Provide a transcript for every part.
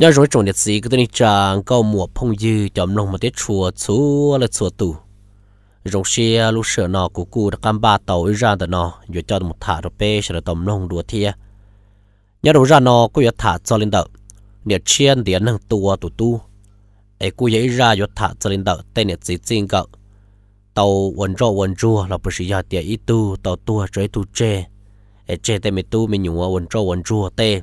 nhớ rồi trồng được gì cái tên chàng câu mùa phong dư chấm nông mà tiết chùa chúa là chùa tù rồi xe lúc sửa nọ của cụ đã cam ba tàu ra từ nọ rồi cho một thả rồi pe sẽ là tầm nông đùa thia nhớ đầu ra nọ cũng giờ thả cho lên đợt nhiệt chiên điện hàng tua tụ tu ấy cũng dễ ra giờ thả cho lên đợt tên nhiệt gì chính cậu tàu quần rô quần rùa là bữa sử giờ tiền ít tu tàu tua chơi tu chê ấy chê tên mình tu mình nhúng quần rô quần rùa tên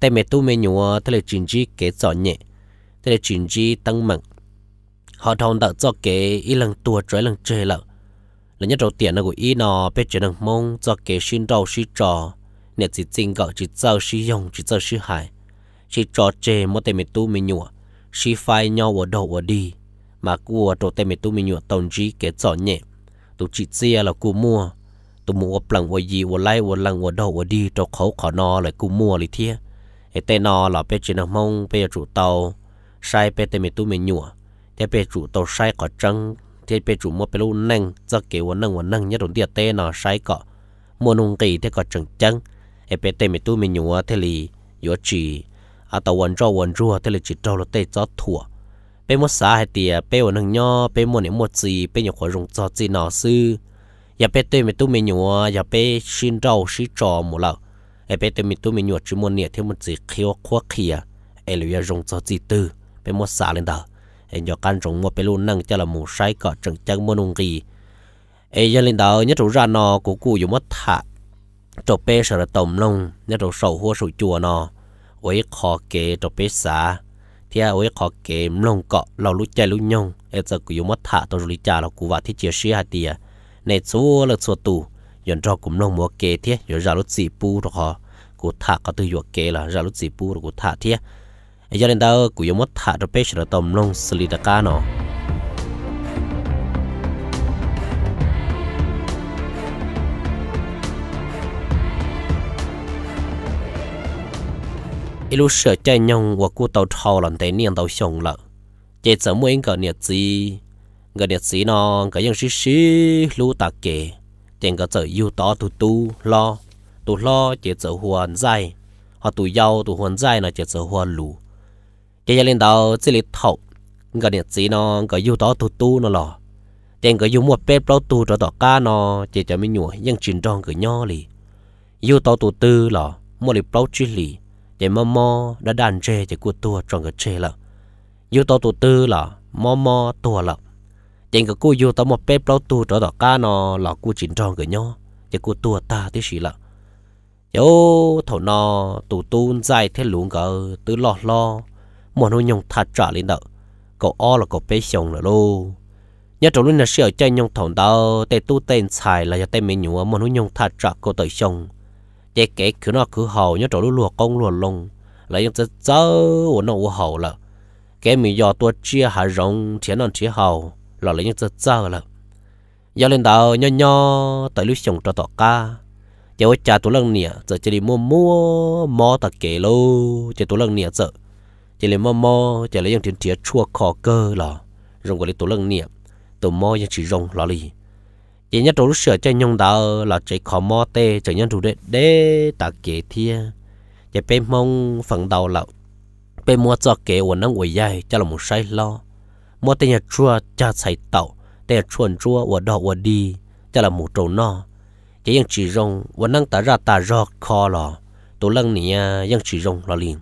tại thay thay rõ nhẹ, họ thong đạo cho kế ý lần tua trái lần chơi lợ là nhất đầu tiên là của ý nó biết chơi lần mong cho kế xin đầu xin trò nè chỉ tình gọi chỉ giao chỉ dùng chỉ giao chỉ hại chỉ trò chơi một tên mình tu mình nhụa chỉ phai nhau ở đầu ở đi mà của trò tên mình tu mình nhụa tổng chỉ kế rõ nhẹ tụ chỉ chia là cú mua tụ mua ở lần ở gì ở lại ở lần ở đầu ở đi trò khẩu khó nó lại cú mua lại thiệt e te là lo pe chi no mong chủ tàu sai pe te mình tu mình nhua thế pe chủ tàu sai có trăng thế pe chủ mua pe lu nang cho kiểu vấn năng vấn năng nhất đồng địa te nó sai có mua nung kỳ thế có trăng trăng e pe te mình tu mi nhua thế li yếu chi à tàu vấn cho vấn rùa thế li chỉ trâu lo te cho thua pe mua sa hay tiề pe vấn năng nho pe mua niệm mua gì pe nhiều khói dùng cho gì nó sư ya pe te mi tu mi nhua ya pe xin trâu xin trò một lần ไอเปตัวมีตัวมีหนวดชิมวนเนี่ยเที่ยวมันจีเขียวขั้วเขียไอเหลืยงจอจีตื้อเป็นมดสาเลยดาไอหยอกการจงมัวไปลูนั่งจะละหมูใช้เกาะจังจังมโนงีไอยันเลยดาเนี่ยถูรานอกูกูอยู่มัดถะจบเป้สระตมลงเนี่ยถูสาหัวสุจัวนอไว้คอเกจบเป้สาเที่ยวไว้คอเกมลงเกาะเราลุใจลุยงไอจะกูอยู่มัดถะตัวริจาเรากูว่าที่เจียเชียเตียในซัวเลือดสัวตู yon ro cũng nông mua kế thế rồi ra lúc gì bu rồi họ cụ thả có tôi vừa kế là ra lúc gì bu rồi cụ thả thế giờ đến đâu cụ yếm mất thả rồi bây giờ tôm nông xử lý đặc cá nó ilu sợ tàu thò lần thế niên tàu xong lợ chạy sớm mỗi cái nhiệt gì cái nhiệt gì nó cái những xí xí lú ta kề tiền có trở yêu to tụ tu lo tụ lo chỉ trở hoàn dài họ tụ giàu tụ hoàn dài nó chỉ trở hoàn lù cái gia lên đầu chỉ lấy thầu cái điện gì nó cái yêu to tụ tu nó lò tiền cái yêu một bếp bao tu cho tỏ cá nó chỉ cho mình nhủi nhưng chuyện tròn cái nho lì yêu to tụ tư lò một lấy bao chi lì để mò mò đã đàn chê chỉ cua tua tròn cái chê lợ yêu to tụ tư lò mò mò tua lợ chẳng có cô vô tao một bếp lâu tu trở đó cá nó lọ cô chỉnh tròn cái nhau chỉ cô tua ta thế gì lợ yo thầu nó tu tu dài thế luôn cả từ lọ lọ mà nó nhung thà trả lên đợ cậu o là cậu bé xong rồi lô nhớ trong lúc là sợ chơi nhung thầu đó tê tu tên xài là giờ tê mình nhủ mà nó nhung thà trả cậu tới xong chỉ kể cứ nó cứ hầu nhớ trong lúc lùa con lùa lông lại nhông chơi chơi nó hầu là cái mình do tua chia hà rong thiên non chia hầu lọ lấy những giờ giờ là giờ lên đầu nho nho tới lúc sống cho tọt ca giờ với cha tôi lần nè giờ chỉ đi mua mua mò tạt kệ lô chỉ tôi lần nè giờ chỉ lấy mò mò chỉ lấy những tiền tiền chua khó cơ là rồng của lấy tôi lần nè tôi mò những chỉ rồng lọ lì chỉ nhớ tôi lúc sửa cho nhung tàu là chỉ khó mò tê chỉ nhớ tôi để để tạt kệ thia chỉ bên mông phần đầu là bên mua cho kệ của nó quỳ dài cho là một sai lo mua tên nhà chua cha xảy tàu tên nhà chuồn chua của đỏ của đi cho là mù trâu no chỉ yang chỉ rong và năng tả ra tả rõ khó lò tổ lăng nè yang à, chỉ rong lò liền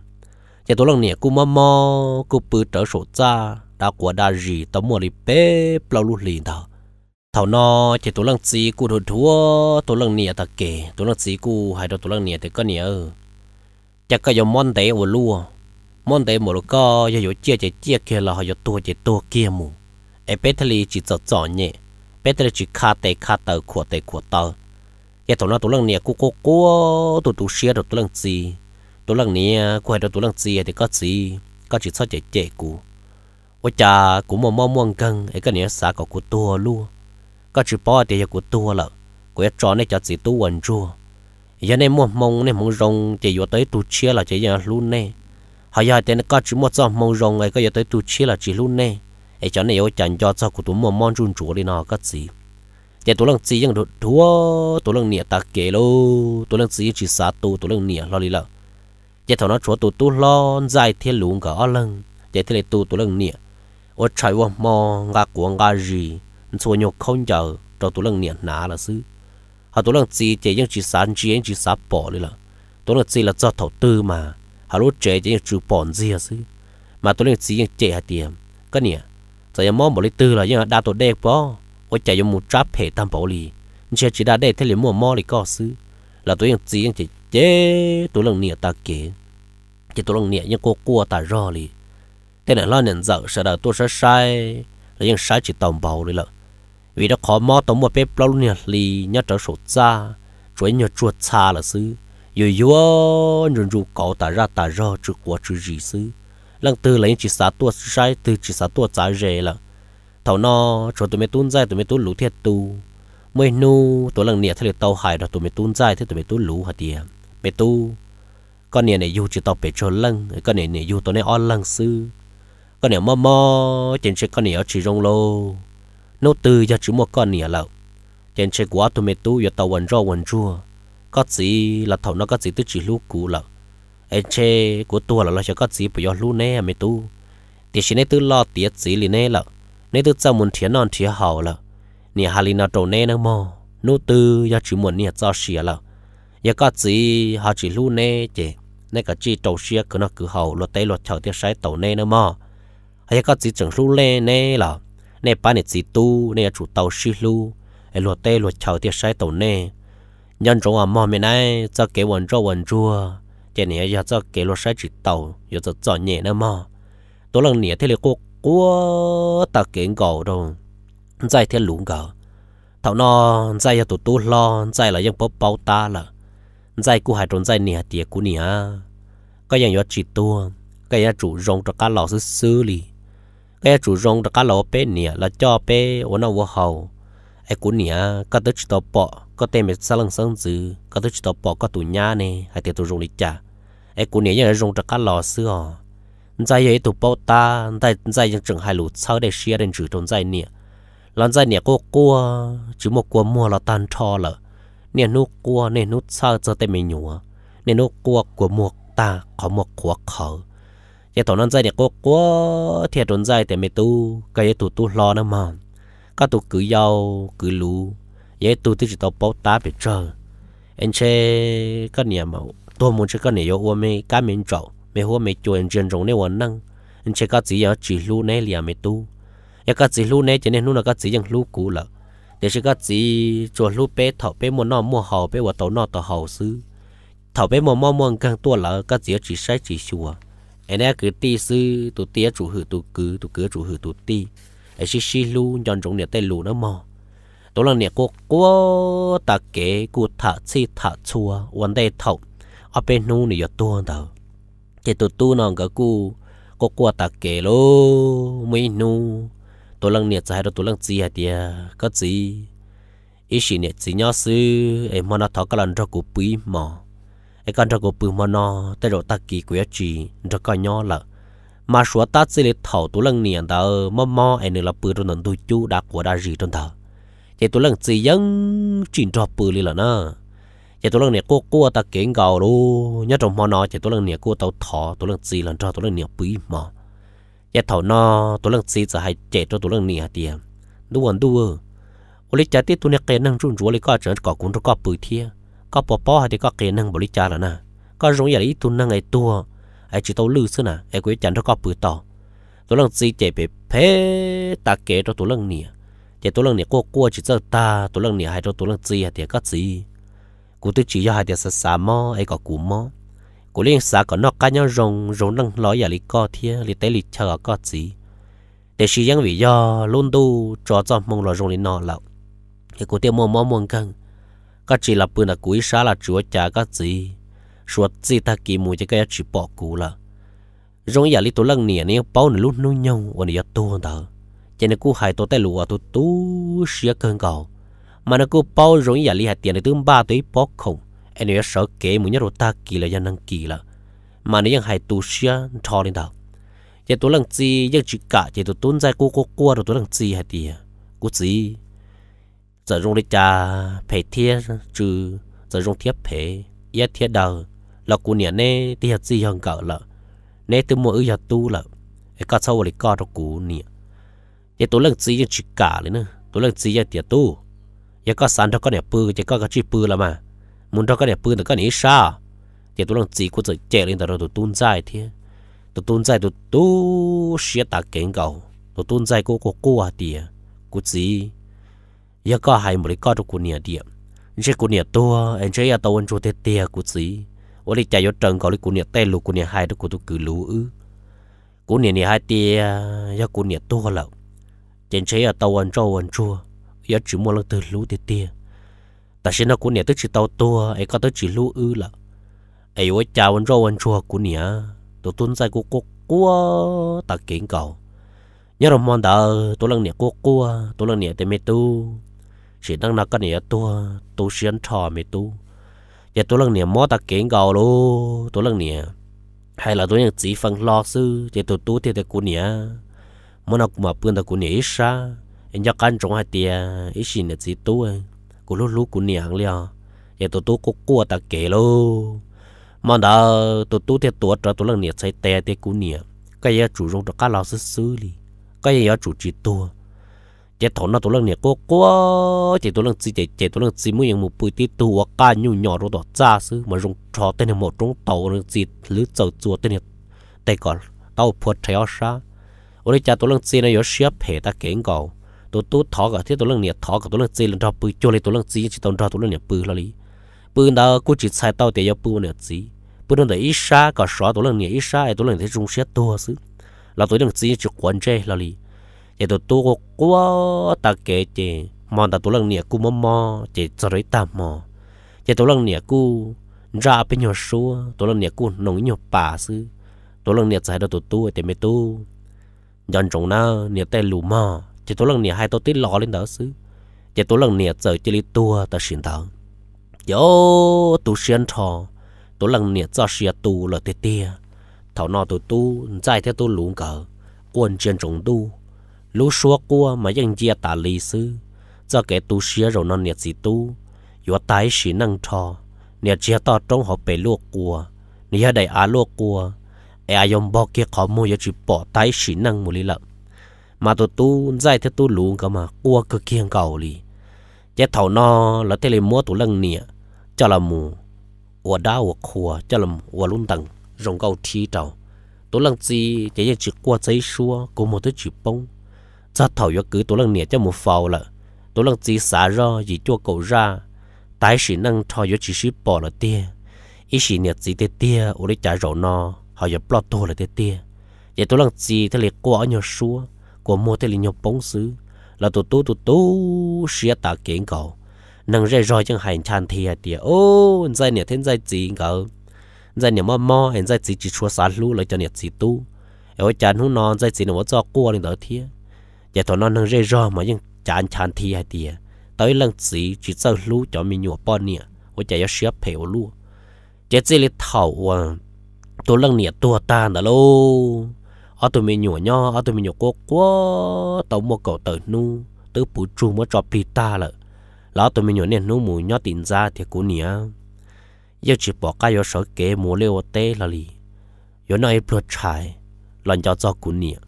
chỉ tổ lăng nè cú mò mò cú bự trở sổ cha đã của đa gì tao mua đi bé bao lút liền đó thảo no chỉ tổ lăng chỉ cú đồ thua tổ lăng nè ta kể tổ lăng chỉ cú hay đó tổ lăng nè thì có nè ơ chắc có dòng món tế của lúa món đấy một có giờ giờ chia chỉ chia kia là họ giờ tua chỉ tua kia mù ai bé thằng chỉ cho cho nhẹ bé thằng chỉ khá tệ khá tờ khổ tệ khổ tờ giờ tụi nó tụi lần nè cô cô cô tụi tụi xia rồi tụi lần gì tụi lần nè cô hay tụi lần gì thì có gì có chỉ cho chỉ chỉ cũ ôi cha cũng mò mò muôn cân cái nè xả có của tua luôn có chỉ bỏ thì giờ của tua lợ của trò này cho chỉ tu quần chua giờ này mong mong này mong rong chỉ vô tới tụi chia là chỉ giờ luôn này họ giờ tên có chỉ một trong màu rồng ấy có giờ tới tu chi là chỉ luôn nè ấy cho này yêu chẳng cho cho của tụi mồm mòn run chuột đi nó có gì thì tụi lần gì nhưng đồ thua tụi lần nịa ta kể lô tụi lần gì chỉ xả tụ tụi lần nịa lo đi lợ thì thằng nó chúa tụi tu lo dài thiên lũng cả lăng, thì thế này tụi tụi lăng nịa ở trời vô mò ngà của ngà gì số nhiều không giờ cho tụi lăng nịa ná là sư họ tụi lăng gì thì nhưng chỉ sản chỉ chỉ xả bỏ đi lợ tụi lăng gì là do thầu tư mà hà lô chế chỉ chữ bọn gì hả sư mà tôi lên chỉ chế hạt tiền cái nè giờ em bỏ lấy tư là nhưng đa tổ đẹp bó ôi chạy dùng một tráp hệ tam bảo lì chế chỉ đa đẹp thế liền mua mò lì có sư là tôi yên chỉ chỉ chế tôi lần nè ta kể chỉ tôi lần nè nhưng cô cua ta rò lì thế này lo nhận dở sợ đợi tôi sẽ sai là nhưng sai chỉ tầm bảo lì lợ vì nó khó mò tống một bếp lâu nè lì nhớ trở sổ ra chuối nhớ chuột xa là sư yo yo rồi rủ cậu ta ra ta ra chữ của chữ gì xứ lần từ lấy chỉ sát tua sai từ chỉ sát tua trái rẻ là thầu no cho tụi mình tuôn dài tụi mình tuôn lũ thiệt tu mới nu tụi lần nẹt thay tàu hải đó tụi mình tuôn dài thế tụi mình tuôn lũ hả tiề mẹ tu con nè này yêu chỉ tàu bể cho lăng con nè này yêu tụi này on lăng sư con nè mò mò trên xe con nè ở chỉ rong lô nô từ giờ chỉ một con nè lậu trên xe quá tụi mình tu giờ tàu quần rau quần chua có gì là thầu nó có gì tôi chỉ lú cũ là em che của tôi là lo cho có gì bây giờ lú nè mày tu thì xin tôi lo tiếc gì liền nè là nên tôi cho muốn thiền non thiền hậu là nè hà lì nó trâu nè nó mò nô tư do chỉ muốn nè cho xìa là giờ có gì họ chỉ lú nè chê nên cả chi trâu xìa cứ nó cứ hậu lo tay lo chờ tiếc sai tàu nè nó mò hay có gì chẳng lú nè nè là nè ba nè gì tu nè chủ tàu xì lú ai lo tay lo chờ tiếc sai tàu nè nhân chúng ở mò miền này cho kế quần cho quần chua chỉ này giờ cho kế luật sai chỉ tàu giờ cho cho nhẹ nữa mò tôi lần nhẹ thế là cô cô ta kiến cầu đâu dạy thế lúng cầu thảo nó dạy tụt tu lo dạy là dân bóp bao ta là dạy cô hai trốn dạy nhẹ tiệt cô nhẹ cái dạng giờ chỉ tua cái giờ chủ rong cho cá lò xứ xứ li cái giờ chủ rong cho cá lò bé nhẹ là cho bé ôn nó vô hầu ai cô nhẹ cái tới chỉ tao bỏ có tên mình xa lần sân dữ có thứ chỉ tao bỏ có tủ nhà nè hay tiền tụ dùng lịch trả ấy cũng nhớ nhớ dùng cho cá lò xưa dài ấy tụ bao ta dài dài những trường hai lụt sau đây xia đến chữ trong dài nè lần dài nè cô cua chứ một cua mua là tan cho lợ nè nút cua nè nút sao cho tên mình nhủ nè nút cua của mua ta có mua của khở cái tổ nông dài nè cô cua thiệt trong dài thì mình tu cái tụ tu lò nữa mà các tụ cứ giàu cứ lú ye tu ti to po ta bị chờ en che cái nhà mà tôi muốn chơi cái nhà yêu mẹ cá mình chậu mẹ hoa mẹ chuột trên rồng này vẫn năng en che cái gì ở chỉ lu này liền mẹ tu ya cái gì lu này cho nên nu là cái gì chẳng lu cũ là để cái gì chuột lu bé thọ bé mua nọ mua hầu bé vợ tàu nọ tàu hầu xứ thọ bé mua mua mua càng tua là cái gì chỉ sai chỉ chùa anh ấy cứ ti sư tụ ti chủ hử tụ cứ tụ cứ chủ hử tụ ti ai xí xí lu nhon rồng này te lu nó mò đó là nè cô cô ta kể cô thả chi thả chua vấn đề thấu, ở bên nu này giờ tuôn đâu thì tụi tu nó cái cô cô cô ta kể lô mấy nu tôi là nè trái đó tôi là gì hả tia cái gì ý chỉ nè chỉ nhớ sư em mà nó thọ cái lần cho cô bùi mà em con cho cô bùi mà nó tới rồi ta kỳ quế chỉ cho coi nhớ là mà số ta chỉ là thầu tôi lần nè đó mà mò em là bùi trong nền tôi chú đã của đã gì trong đó chỉ tôi lần chỉ dân chuyển trò bự đi là nó chị tôi lần nè cô cô ta kiến gạo luôn nhớ trong mò nó chỉ tôi lần nè cô tàu thọ tôi lần chỉ lần trò tôi lần nè bự mà chỉ thọ nó tôi lần chỉ giờ hay chị cho tôi lần nè tiền đúng không đúng ô lý cha tít tôi nè cái năng run rủa lý có chuyện có cũng có bự thiê có bỏ bỏ hay thì cọ cái năng bự lý cha là na cọ rong giờ lý tôi năng ngày tua ai chỉ tao lư xưa nè ai quấy chăn cho cọ bự to tôi lần chỉ chạy về phê ta kể cho tôi lần nè thì tôi lần này cô cô chỉ cho ta tôi lần này hai cho tôi lần gì thì có gì cụ tôi chỉ cho hai điều sẽ xả mò ấy có cụ mò cụ liên xả có nó cá nhau rồng rồng năng nói giờ lì co thia lì tế lì chờ có gì để sử dụng vì do luôn tu cho cho mong là rồng lì nọ lậu thì cụ tiêu mò mò mong căng có chỉ là bữa là cụ ý xả là chúa chả có gì suốt gì ta kỳ mùi cho cái chỉ bỏ cụ là rồng giờ lì tôi lần này nếu bao nửa lúc nuôi nhau ổn giờ tu hơn đó cho nên cô hãy tổ tay lụa tôi tú xía cơn cầu mà nó cô bao rồi nhà li hạt tiền để tương ba tới bó không anh ấy sợ kể muốn nhớ rồi ta kỳ là dân năng kỳ là mà nó vẫn hãy tu sửa cho lên đầu giờ tôi làm gì giờ chỉ cả giờ tôi tốn ra cô cô qua rồi tôi làm gì hạt tiền cô gì giờ dùng để trả phải thiết trừ giờ dùng thiết phải giá thiết đầu là cô nhà này thì hạt gì hơn cả là nè tôi mua ở nhà tu là cái cá sấu là cá đồ cũ nè giờ tôi lần chỉ chỉ cả lên nữa tôi lần chỉ giờ tu giờ có sẵn đó có đẹp bự giờ có cái chỉ bự là mà muốn đó có đẹp bự là có nhỉ sao giờ tôi lần chỉ có chỉ chạy lên đó tôi tuôn dài thế tôi tuôn dài tôi tu sẽ ta cảnh cầu tôi tuôn dài cố cố cố à tiệt cố chỉ giờ có hai mươi cái có được cô nhà tiệt chỉ cô nhà tôi anh chơi ở tàu anh chơi tê tê cô chỉ ủa đi chạy vô trần cầu đi cô nhà tê lù cô hai đó cô tôi cứ lù ư cô nhà nhà hai tiệt giờ cô nhà tôi lâu chén chế ở tàu ăn trâu ăn chua giờ chỉ mua lăng từ lú tê tê ta xin nó cũng nè tới chỉ tàu tua ấy có tới chỉ lú ư là ấy ôi chào ăn trâu ăn chua cũng nè tôi tuân sai của cô cua ta kiến cầu nhớ rồi mòn đã tôi lăng nè cô cua tôi lăng nè tê mê tu chỉ đang nạc cái nè tua tôi xuyên trò mê tu giờ tôi lăng nè mò ta kiến cầu luôn tôi lăng nè hay là tôi nhận chỉ phần lo sư giờ tôi tu thì tôi cũng nè mà mona kuma punda kuni isha enya kan chong ha tia ishi ne tôi, tu lú e. lú lu kuni hang lia ya tôi tôi cố ko ta kể lo mà đã tôi tôi thì tụt cho tôi lần nhiệt say tè thì cú nhiệt cái giờ chủ rong cho cá lão sư sư li cái giờ chủ chỉ tôi, chỉ thằng nào tôi lần nhiệt cố quá chỉ tôi lần chỉ chỉ chỉ tụt lần chỉ mỗi những một bụi tí tua cá nhu nhỏ rồi đó ra sư mà rong trò tên một trong tàu rong chỉ lưới tàu chua tên này tay còn tàu phượt theo xa 我哋家多人知呢有需要陪他警告，都都讨个，这多人也讨个，多人知人找不，叫你多人知去当找多人也不了哩，不那估计菜到底要不呢知，不能得一杀个杀多人也一杀，多人在中些多是，那多人知就关这了哩，也都多个过大概的，忙到多人也顾么么，这做了一大么，也多人也顾。ra bên nhau số, tôi lần nè cô nông nhau bà sư, tôi lần nè giải đó tôi tu, tôi mới tu nhân trống na nè tay lù mò chỉ tối lần nè hai tôi tít lò lên đỡ xứ chỉ tối lần nè giờ chỉ li tua ta xin tao yo tu xuyên thò tối lần nè cho xia tu là tê tê thảo nọ tu tu dài theo tu lù cờ quân trên trống tu lũ xua cua mà dân chia tà lì xứ cho kẻ tu xia rồi non nè gì tu yo tái xí năng thò nè chia to trong họ bể luộc cua nè ở đây á luộc cua ai ayom bo kia khó mua giờ chỉ bỏ tay xỉ năng một lý lợm mà tôi tu dạy theo tu lú cơ mà cua cơ kiêng cầu lì chế thầu no là thế lì mua tụ lần nè cho là mù ủa đá ủa khùa cho là ủa luôn tầng rồng cầu thi trầu tụ lần gì chế giờ chỉ qua giấy xua cô một thứ chỉ bông cho thầu yo cứ tụ lần nè cho một phao lợ tụ lần gì xả ra gì cho cầu ra tái xỉ năng thò yo chỉ xí bỏ là tia ý xỉ nè gì tia tia ủa lấy trả rầu no họ giờ plot to là tê tê giờ tôi lăng gì thế liệt qua nhỏ xua của mua thế liệt nhỏ bóng xứ là tôi tôi tôi tôi xia tạ kiện cậu, nâng rơi rồi chẳng hành chan thì à tía ô anh dây nè thiên dây gì anh dây nè mò mò anh dây gì chỉ xua sáng lũ lại cho nè gì tu ở chán hú non dây gì nó cho cua lên đó thía giờ tôi non nâng rơi rồi mà vẫn chan chan thì à tía tới lần gì chỉ sao lũ cho mình nhổ bò nè ở chạy ở xia phèo lũ giờ chỉ lấy thầu à ตัวลังเนี่ยตัวตาน่ะโลอตัวมีหนัวย่ออตัวมีหนัวกัวกัวตัวมัวเก่าตัวนู้ตัวปูจูมัวจอบปีตาละแล้วตัวมีหนัวเนี่ยนู้หมูย่อตินซาเทียกูเนี่ยยังจีบอกก้ายอสเก๋หมูเลวเต้ละลียอน้อยปลดชายหลังจากจอกูเนี่ย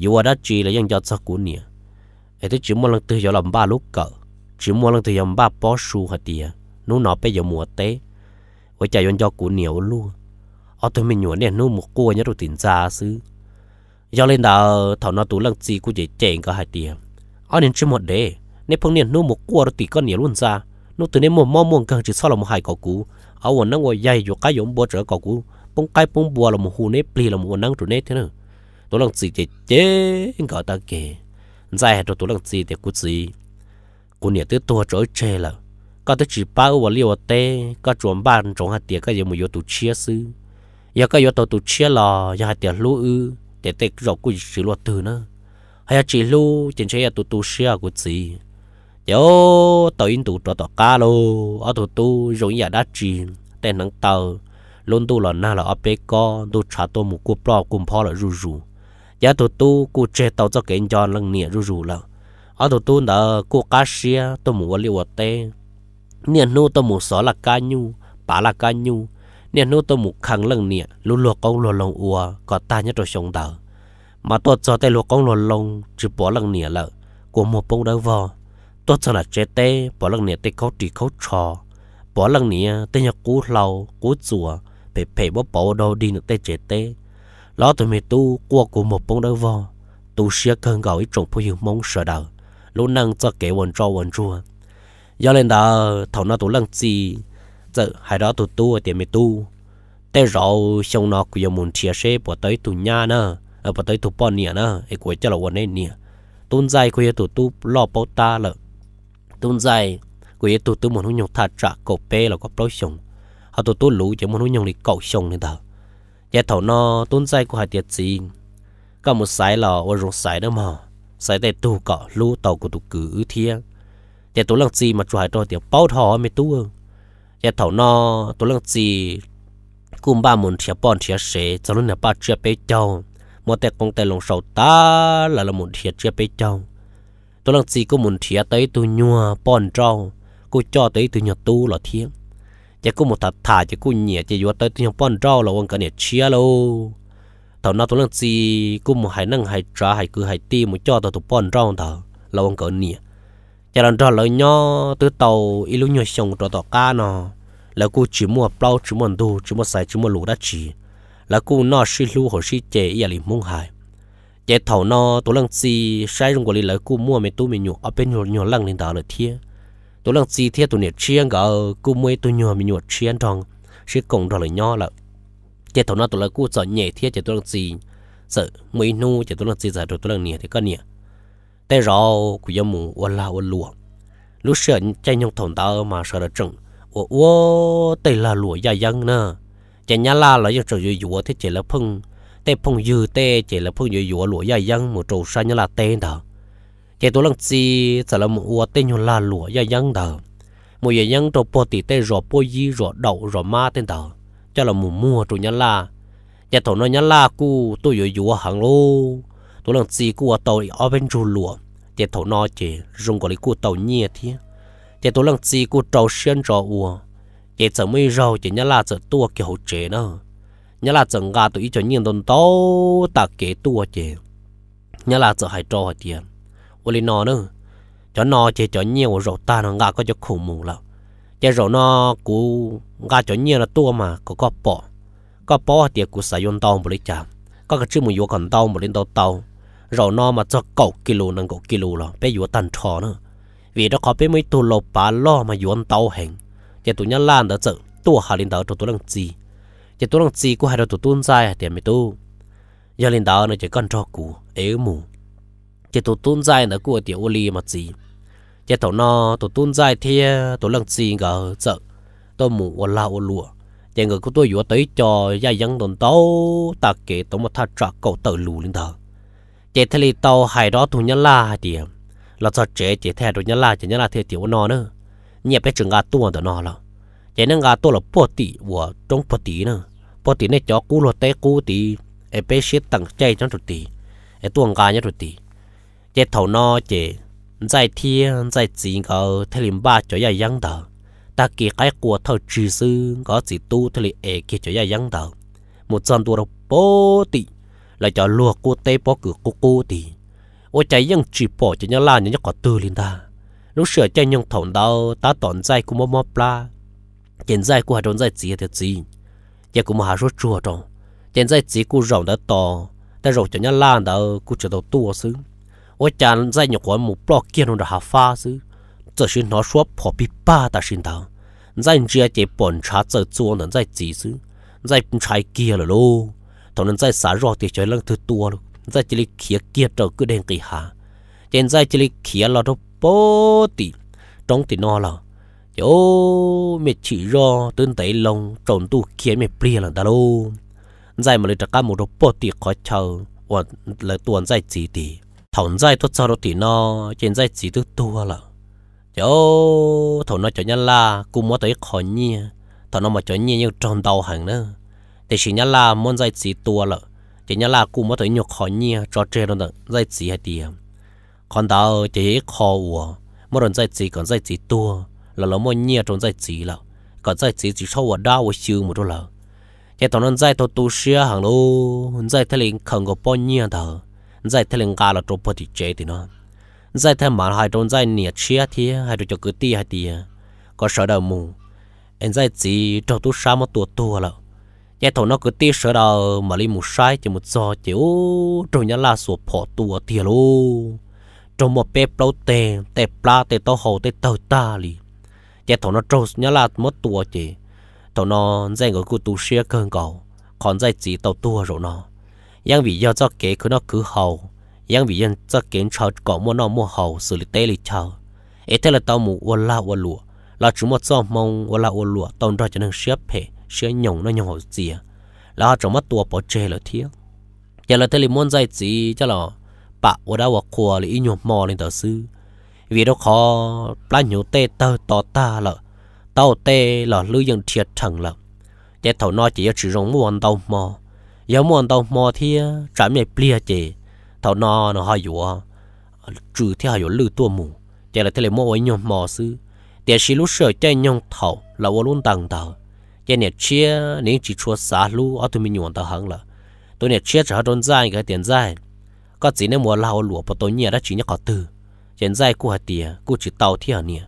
อยู่ว่าดัชจีแล้วยังจะจอกูเนี่ยไอ้ที่จีมัวลังตัวอยู่ลำบ้าลูกเก่าจีมัวลังตัวอยู่ลำบ้าป้อชูหัดเดียนู้หนอไปอยู่หมูเต้ไว้ใจยอนจอกูเหนียวลู่ ở ờ, tôi mình nhuận nên nô một cua nhớ rồi tiền già xứ do lên đó thảo nó tú lăng gì cũng dễ chèn cả hai tiền ờ, ở nên chưa một đề nên phong niên nô một cua rồi tỷ con nhiều luôn ra nô từ nên một mong muốn cần chỉ sau là một hai cậu cũ ở quần nắng ngồi dày vô cái giống bò trở cậu cũ bông cái bông bùa là một hù nếp pli là một quần năng trụ nếp thế nữa tú lăng gì dễ chèn cả ta kể dài rồi tú lăng gì để cũng gì cũng nhiều thứ tua trở chê là có tới chỉ ba ở liều tê có chuẩn ban trong hạt tiền có gì một vô tụ chia sư giờ cái giờ tàu tụt chia là giờ hai tiền lúa ư để tê rổ cũng chỉ lúa từ nữa hay chỉ lũ trên xe tụt tụt chia của gì, giờ tàu in tụt tàu cá lô ở tụt tu rồi giờ đã chỉ tên nắng tàu luôn tu là na là ở bên co tu trả tôi một cúp lo cùng pho là rù rù giờ tụt tu cô chơi tàu cho cái cho lăng nè rù rù là ở tụt tu đó cô cá xia tôi muốn liều tê nè nô tôi muốn xóa là cá nhu bà là cá nhu เนี่ยนู้ตัวหมุกขังลังเนี่ยลู่ลัวกองลัวลงอัวก็ตาเนี่ยตัวชงดาว mà tôi cho tay luộc con lồn lông chỉ bỏ lần nĩa lợ của một bông đỡ vò tôi cho là chế tê bỏ lần nĩa tê khấu trì khấu trò bỏ lần nĩa tê nhạc cú lầu cú chùa bể bể bó bỏ đồ đi nữa tê chế tê lo tụi mày tu qua của một bông đỡ vò tu xia cơn gạo ít trộn phô hiệu sợ đờ lúc năng cho kẻ quần trò quần chua do lên đờ thầu nó tụ lần gì chợ hay đó tụt tu ở tiệm mì tu tê rau xong nó cũng dùng muốn chia sẻ bỏ tới tụ nhà nữa ở ờ, bỏ tới tụ bọn nè nữa ấy cuối cho là quần này nè tôn dài của tụ tu lo bao ta lợ tôn dài của tụ tu muốn nhung thà trả cổ pê, là có bao xong họ tụ tu lũ chỉ muốn nhung đi cậu xong nữa đó giờ thầu nó tôn dài của hai tiệt gì có một sải là ở rung sải đó mà sải tay tu cọ lũ tàu của tụ cử thiên giờ dạ tụ làm gì mà trụ hai tàu tiệt bao thò mới tu ya thầu nó tôi lăng gì cũng ba muốn chia bọn chia sẻ cho nên là ba chia bé cháu mà tại công ty lồng sầu ta là là muốn chia chia bé cháu tôi lăng gì cũng muốn chia tới tôi nhua bọn cháu cô cho tới tôi nhà tu là thiên chỉ có một thật thà chỉ có nhẹ chỉ vừa tới tôi nhà bọn cháu là ông cả nhà chia luôn tàu nó tôi lăng gì cũng một hay năng hay trả hay cứ hay ti một cho tàu tụ bọn cháu tàu là ông cả nhà giờ lần trò lời nhỏ từ tàu ít lúc nhiều sông trò tàu cá nó là cô chỉ mua bao chỉ mua đồ chỉ mua sài chỉ mua lũ đã chỉ là cô nó xí lũ hồ xí chè ý là mông hại chè thầu nó tổ lăng chi sai rung của là cô mua mấy túi mình nhủ ở bên nhủ nhủ lăng lên đảo lợi thiê tổ lăng chi thiê tổ nhiệt chiên cả cô mua tu nhủ mình nhủ chiên trong sẽ cùng trò lời nhỏ là chè thầu nó tổ là cô sợ nhẹ thiê chè tổ lăng chi sợ mấy nu chè tổ lăng chi sợ tổ lăng nhiệt thì có nhiệt tay rau của dân mù ô la ô lùa lúc sợ chạy nhông thòng tao mà sợ là trừng ô ô tay là lùa gia dân nè chạy nhà la là dân trời dùi dùa thế chỉ là phun tay phun dư tê chỉ là phun dùi dùa lùa gia dân một trầu sa nhà la tên đó chạy tôi lăng chi sợ là mù ô tay nhông la lùa gia dân đó mù gia dân trầu po tì tay rọ po di rọ đậu rọ ma tên đó cho là mù mua trầu nhà la chạy thằng nó nhà la cu tôi dùi dùa hàng luôn tổ lần gì của tàu ở bên rù lụa để thổ nó chỉ dùng cái lý của tàu nhẹ thì, để tổ lần gì của tàu xuyên rò uo, để sợ mấy rau chỉ nhớ là sợ tua kiểu chế nữa nhớ là sợ gà tụi cho nhiên tồn tàu ta kế tua chế nhớ là sợ hải trò tiền ô lì nó nữa cho nó chế cho nhiều rau ta nó gà có cho khủng mù lắm để rau nó cú gà cho nhiều là tua mà có có bỏ có bỏ thì cú sử dụng tàu một lý chạm có cái chữ một vô còn tàu một lên tàu tàu rồi nó mà cho cầu kilo nâng cầu kilo rồi bé vừa tàn trò nữa vì đó có bé mới tu lô bà lo mà yuan tàu hành giờ tụi nhá lan đó chợ tua hà linh đạo cho tụi lăng chi giờ tụi lăng chi của hai đầu tụi tuôn dài thì mới tu giờ linh đạo nó chỉ cần cho cú ế mù giờ tụi tuôn dài nó của tiểu oli mà chi giờ tụi nó tụi tuôn dài thì tụi lăng chi gờ chợ tôi mù ô la ô lụa giờ người của tôi vừa tới cho gia dân đồn tàu ta kể tôi mà tha trọ cầu tự lù linh đạo chế thay tàu hải đó tụ nhân la thì là cho chế chế thay tụ nhân la chế nhân la thì tiểu nó nữa nhẹ bé chừng gà tua đó nó là chế nương gà tua là bò tì của trong bò tì nữa bò tì này chó cú lột té cú tì em bé xếp tặng chay trong chuột tì em tuồng gà nhá chuột tì chế thầu nó chế giải thiên giải chính ở thề lim ba cho dài dăng đó ta kỳ cái của thầu chư sư có chỉ tu thề lim ai kia cho dài dăng đó một trận tua là bò tì là cho lùa cô tê bỏ cửa cô cô thì ô chỉ bỏ cho nhau là nhau có tư lên ta lúc sửa chạy nhau thổn đau ta tổn dây cũng mò mò pla chén dây của hà đón dây chỉ thì gì giờ cũng hà rốt chùa trong chén dây chỉ của rộng đã to ta rộng cho nhau lan đâu cũng chỉ đầu tua xứ ô chán dây nhau có một bọ kia nó đã hà pha xứ giờ xin nó xóa bỏ bị ba ta xin tao dây chia chỉ bẩn chả giờ chua nó dây chỉ xứ dây trái kia là luôn thằng nên dạy xả rõ thì chơi lăng thứ tua luôn dạy chỉ lấy khía kia trâu cứ đen kỳ hà trên dạy chỉ lấy khía là đâu bố tỷ trong thì no là chỗ mẹ chỉ rõ tên tẩy lòng trộn tu kia mẹ plei là ta luôn dạy mà lấy trả cá một đâu bố tỷ khó chờ và là tuần dạy gì tỷ thằng dạy thuốc sau đó thì no trên dạy gì thứ tua là chỗ thằng nó cho nhân là cũng muốn tới khỏi nhia thằng nó mà cho nhia như tròn đầu hàng nữa thì chỉ nhớ là muốn dạy chỉ tua lợ chỉ nhớ là cũng mất thấy nhục khó nhia cho chơi luôn đó dạy chỉ hay đi còn đó chỉ khó ủa mỗi lần dạy chỉ còn dạy chỉ tua là nó muốn nhia trong dạy chỉ là còn dạy chỉ chỉ sâu ở đau ở siêu một đôi lợ chỉ tao nên dạy tao tu sửa hàng lô dạy thế liền không có bao nhiêu đó dạy thế liền cả là trộn bớt thì chết thì nó dạy thêm mà hai trong dạy nhiệt chia thì hai đôi cho cứ ti hai ti có sợ đầu mù em dạy chỉ trong tu sao mà tua tua lợ cái thầu nó cứ tiêu sở đâu mà lấy một sai chỉ một do chỉ ô trong nhà là sụp phò tua thiệt luôn trong một bếp lâu tê tê pla tê to hồ tê tàu ta li cái thầu nó trâu nhà là mất tua chỉ thầu nó dành người cụ tu sửa cơn cầu còn dành chỉ tàu tua rồi nó yang vì do cho kế cứ nó cứ hầu yang vì do cho kiến cho có mua nó mua hầu xử lý tê lý chờ ấy thế là tao mù ua la ua lụa là chúng một do mong ua la ua lụa tao ra cho nên xếp hệ sẽ nhộng nó nhộng gì à là trong mắt tua bỏ chê là thiếu, giờ là thế là muốn dạy gì cho là bà ở đâu ở khua là ý nhộm mò lên tờ sư vì đâu khó là nhộng tê tơ tỏ ta là tao tê là lưu dân thiệt thẳng là để thầu nói chỉ chỉ rong mua tàu mò giờ mua tàu mò thì trả mẹ plea chỉ thầu nó nó hay dụ trừ thì hay dụ lưu tua mù giờ là thế là muốn ở nhộm mò sư để xí lúc sợ chơi nhộng thầu là vô luôn tăng tàu cái này chia nếu chỉ chua xả lu ở tụi mình nhuận tao hăng là tụi này chia cho đón dài cái tiền dài có chỉ nên mua lao lúa vào tối nhà đó chỉ nhắc họ từ Hiện tại của họ tiền của chỉ tàu thì họ nè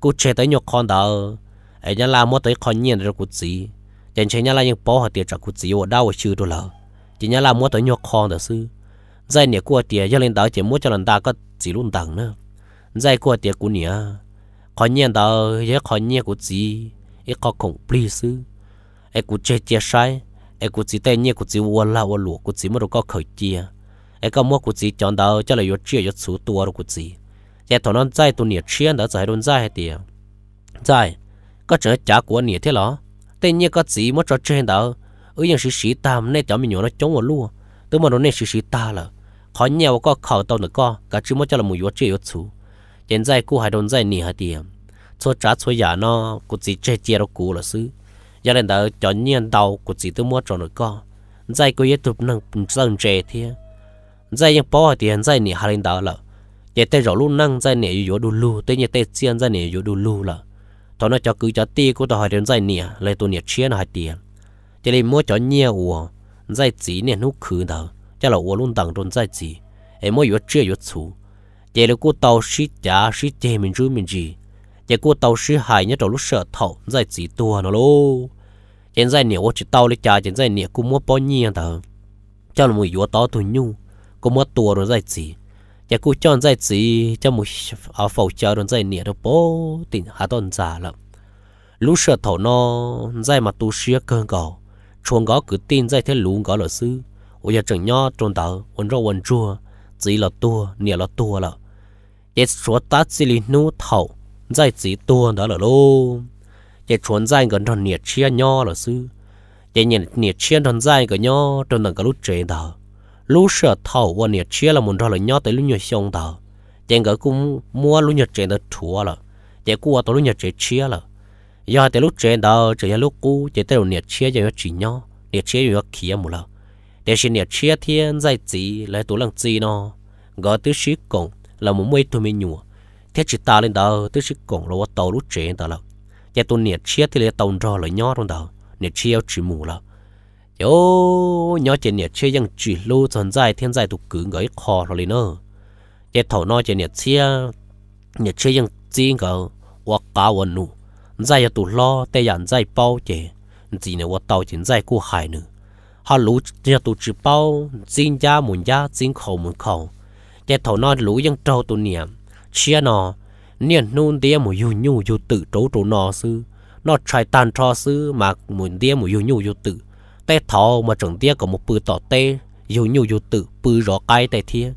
của chế tới nhọc con đó Ai nhà làm mua tới con nhiên rồi của gì tiền chế nhà làm những bỏ họ tiền cho của gì ở đâu ở chưa đâu là chỉ nhà làm mua tới nhọc con đó sư Tại nè của tiền cho lên đó chỉ mua cho lần ta có chỉ luôn tặng nữa dài của tiền của nè con nhiên đó với con nhiên của gì e có cổng please e cụ chơi chia sai e cụ chỉ tay nhẹ cụ chỉ uốn lao uốn lùa cụ chỉ mới được có khởi chia e có mua cụ chỉ chọn đầu cho là yo chia yo số tua rồi cụ chỉ chạy thằng nó chạy tụi nhiệt chia đã chạy đồn chạy hết tiền chạy có trở trả của nhiệt thế ló tay nhẹ có chỉ mới cho chơi đầu ở những sự sĩ tam nên cho mình nhớ nó chống vào luôn tôi mà nó nè sự sĩ ta là khó nhau có khẩu tàu nữa co cả chứ mới cho là một yo chơi yo số hiện tại cụ hai đồn chạy nhiệt hết tiền cho trả cho giả nó cũng chỉ che che nó cũ là xứ giờ lên đó cho nhiên đầu cũng chỉ tôi mua cho nó co dây cô ấy tụt năng dân trẻ thế dây những bỏ tiền, dây nỉ hà linh đó là giờ tay rổ luôn năng dây nỉ yếu đồ lu tới nhà tay xiên dây nỉ yếu đồ lu là thôi nó cho cứ cho ti của tôi hỏi đến dây nỉ lấy tôi nỉ chia nó hai tiền giờ lên mua cho nhiều ủa dây chỉ nỉ nút khử đó cho là ủa luôn tặng rồi dây chỉ em mua yếu chưa yếu chú, giờ là cô tàu shit giá shit chê mình chú mình gì chỉ cô tàu sư hải nhớ trong lúc sợ thầu giải chỉ tua nó lô trên giải nhiều chỉ tàu lấy cha trên giải nhiều cũng mua bao nhiêu tờ cho là mùi yếu tao thôi nhu cô mua tua rồi giải chỉ chỉ cô chọn giải chỉ cho một áo phẩu chờ rồi giải nhiều đâu bố tỉnh hà tuần già lắm lúc sợ thầu nó giải mà tu sư cơn cầu chuồng gó cứ tin giải thế lúng gó là sư ôi giờ chẳng nho trôn tờ quần rau quần chua chỉ là tua nhiều là tua là chết số ta chỉ lì nu thầu giải chỉ tua đó là lô chạy trốn dài gần tròn nhiệt chia nho là sư chạy nhiệt nhiệt chia tròn dài gần nho trong đằng cái lúc chế đó lúc sợ thầu và nhiệt chia là muốn ra là nho tới lúc nhiều xong đó chạy gần cũng mua lúc nhiệt chế đó chúa là chạy cua tới lúc nhiệt chế chia là do tới lúc chế đó chạy lúc cũ chạy tới lúc nhiệt chia giờ chỉ nho nhiệt chia giờ kia một lần để xin nhiệt chia thiên giải chỉ lại tổ lăng chỉ nó gọi tới sĩ cổng là một mấy thôi mình nhụa thế chỉ ta lên đó tức chỉ cổng lúa tàu lúa trẻ đó là cái tôi nhiệt chia thì lấy tàu rò lấy nhỏ luôn đó nhiệt chia chỉ mù là yo nhó trẻ nhiệt chỉ lú tồn tại thiên tại tụ cứ gãy khó rồi nữa cái thầu nói trẻ nhiệt chia nhiệt chia ยัง chỉ gỡ hoặc cao hơn nụ dài tụ lo tây dàn dài bao chế chỉ là hoặc tàu chỉ dài cua hải nữa họ lú giờ tụ chỉ bao chính gia muốn gia chính khẩu muốn khẩu cái thầu nói lũ vẫn trâu tụ niệm chia nó niên nôn tia mù yêu nhu yêu tự trố trố nó sư nó trai tàn cho sư mà muốn tia mù yêu nhu yêu tự tê thọ mà chẳng tia có một bự tỏ tê yêu nhu yêu tự bự rõ cái tê thia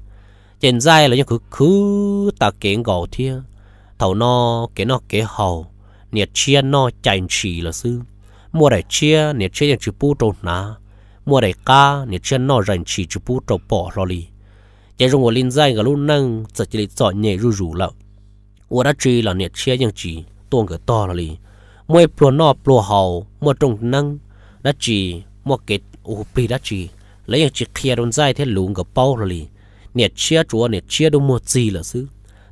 trên dài là những cứ cứ ta kiến gò thia thầu nó cái nó cái hầu nhiệt chia nó chạy chỉ là sư mua đại chia nhiệt chia chỉ pu trốn ná mua đại ca nhiệt chia nó rành chỉ chỉ pu trốn bỏ lo chế rung của linh dây cả lúc năng giờ chỉ lấy giỏi nhẹ rủ rủ lợ ủa đã chỉ là nhiệt chia nhưng chỉ tuôn cái to là lì mỗi pro nọ pro hậu mỗi trong năng đã chỉ mỗi kết, ủ bì đã chỉ lấy những chỉ kia đồn dây thế lùng cái bao là lì nhiệt chia chúa nhiệt chia đâu một gì là sư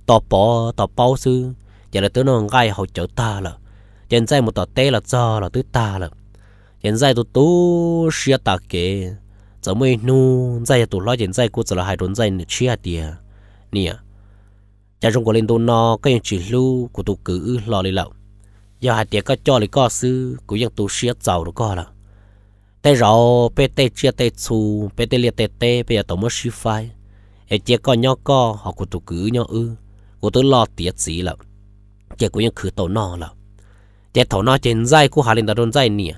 tò bò tò bao sư giờ là tới nó ngay hậu chở ta là hiện dây một tò tê là do là tứ ta là hiện dây tụi tú xia ta kể giờ mới nu dây tủ lo chuyện dây cô giờ là hai đốn dây nữa chia nè cha trong của lên đồn nó cái chỉ lưu của tụ cứ lo lấy giờ hai tiền có cho lấy có sư của dân tụ chia giàu rồi có là tê rau bê tê chia tê chu bê tê liệt tê tê bây giờ tổng mất sư phai ấy chia có nhau có họ của tụ cứ nhau ư của tụ lo tiệt gì lậu chỉ của những khử tổ nó lậu chỉ thổ nó trên dây của hà lên đồn dây nè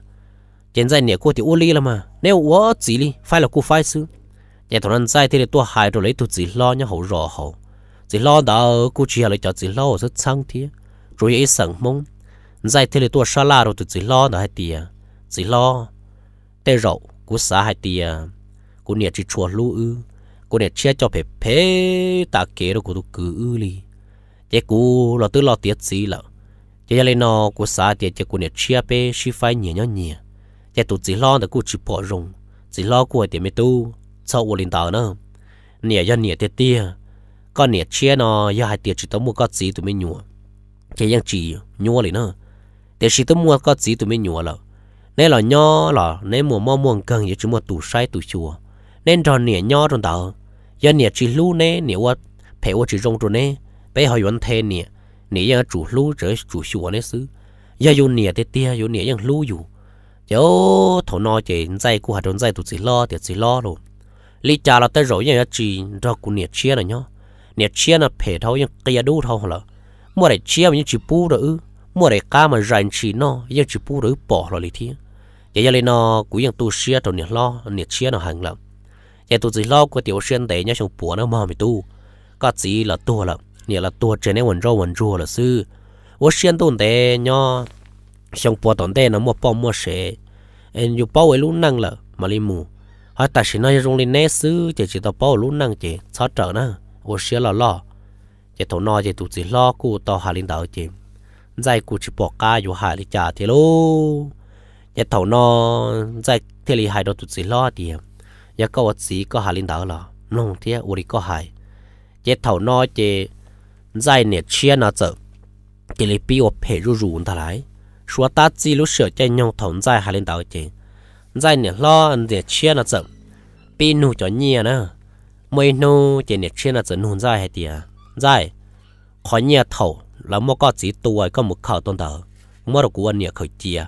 chén dài nè cô thì u li là mà nếu u chỉ li phải là cô phải chứ nhà thằng anh dài thì tôi hại rồi lấy tôi lo nhá hậu rõ hậu chỉ lo đã cô chỉ là cho chỉ lo rất sang thế rồi ấy sẵn mong dài thì tôi sa la rồi tôi chỉ lo đã hai tia chỉ lo tê rậu cô xã hai tia cô nè chỉ chùa lu ư cô nè chia cho phê phê ta kế rồi cô tôi cứ ư li chế cô là tôi lo tiết gì là chế lên nó cô xã tiết chế cô nè chia phê chỉ phải nhẹ nhó nhẹ chỉ chỉ แต่ตัวจีล้อแต่กูจุปอรงจีล้อกูเดี๋ยวไม่ตู้ชอบวอลินตาเนอะเนี่ยยันเนี่ยเตี้ยก็เนี่ยเชี่ยนอย่าให้เตี้ยจิตตัวมัวก็จีตัวไม่หนัวแค่ยังจีหนัวเลยเนอะแต่จิตตัวมัวก็จีตัวไม่หนัวแล้ว nên là nho là nên mua mua mua cần giờ chúng mua tủ sai tủ chùa nên tròn nè nho trong tàu giờ nè chỉ lú nè nè qua phải qua chỉ rong rồi nè bây giờ vẫn thế nè nè giờ chủ lú trở chủ chùa nè xứ giờ dù nè tê tia dù nè vẫn lú dù chỗ thổ nó chỉ dây của hạt đốn dây tụt chỉ lo tiệt chỉ lo rồi lý cha là tới rồi nhà chỉ ra của nhiệt chia này nhá nhiệt chia là phải thâu những cây đu thâu là mua để chia mà những chỉ pu rồi ư mua để cá mà rành chỉ nó những chỉ pu rồi bỏ rồi lý thiên vậy dạ, giờ dạ, lên nó cũng những tu chia rồi dạ, nhiệt lo nhiệt chia là hàng lắm vậy tụt chỉ lo của tiểu xuyên để nhá trong bùa nó mà mình tu có gì là tu là nhiệt là tu trên này quần rau quần rùa là sư 我先动得呢。xong bỏ tổn tệ nó mua bỏ mua sẽ em dù bỏ ấy lúc năng là mà lì mù họ ta chỉ nói rung lên nét xứ chỉ chỉ tao bỏ lúc năng chỉ xót trở nữa ô xía là lo chỉ thầu no chỉ tụt chỉ lo cụ tao hà linh đạo chỉ dài cụ chỉ bỏ ca dù hà linh trả thì lô chỉ thầu no dài thế li hài đó tụt chỉ lo thì giờ có vật gì có hà linh đạo là nông thế ô đi có hài chỉ thầu no chỉ dài nè chia nó chở chỉ li pi ô phe ru ru ta lại 说大几路舍在用同在还领导钱，在你老人家切那走，比努着你呢，没努就你切那走弄在还点，在考你头，然后个几多个木考东头，没得过你考接，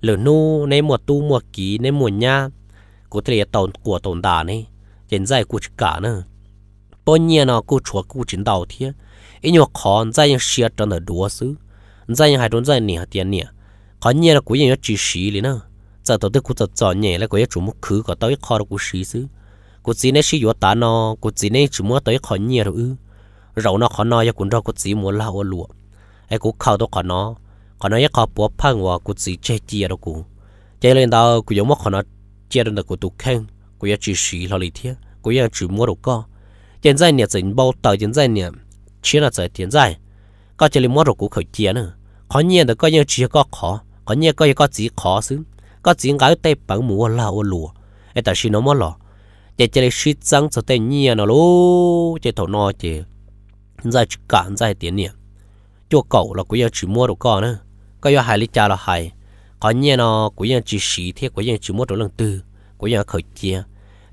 了努你莫多莫几你莫伢，古特里东过东大呢，现在过去干呢，半年呢过出过真道天，一年考在人学真的多少，在人还中在你还点你。khó nhẹ là cuối giờ chỉ xí lên, nữa giờ tôi tôi cũng giờ giờ nhẹ là cuối chủ mục khứ có tới khó được cũng xí chứ, cũng chỉ nên xí vừa ta nó cũng chỉ nên chỉ muốn tới khó nhẹ rồi ư rậu nó khó nói giờ cũng đâu cũng chỉ muốn lao lụa ai cũng khâu tôi khó nó khó nói giờ khó bỏ phăng và cũng chỉ chơi chia đâu cũng chơi lên đó cũng giống mà khó nó chơi được cũng tụt khen cũng giờ chỉ xí là lý thiết cũng giờ chỉ muốn được co hiện tại nhà chính bao tờ hiện tại nhà chỉ là tại hiện tại có chơi lên mua được cũng khởi chia nữa khó nhẹ được coi như chỉ có khó có nhẹ có có chỉ khó xứ có chỉ ngáo tay bằng mũ là ô lùa ấy ta xin nó mất lọ chỉ chỉ lấy suy trắng cho tay nhẹ nó lú chỉ thổ nó chỉ ra chỉ cản ra tiền nhẹ cho cậu là cũng chỉ mua đồ con nữa có yêu hài lý cha là hài có nhẹ nó cũng chỉ xí thế cũng chỉ mua đồ lần tư cũng khởi chia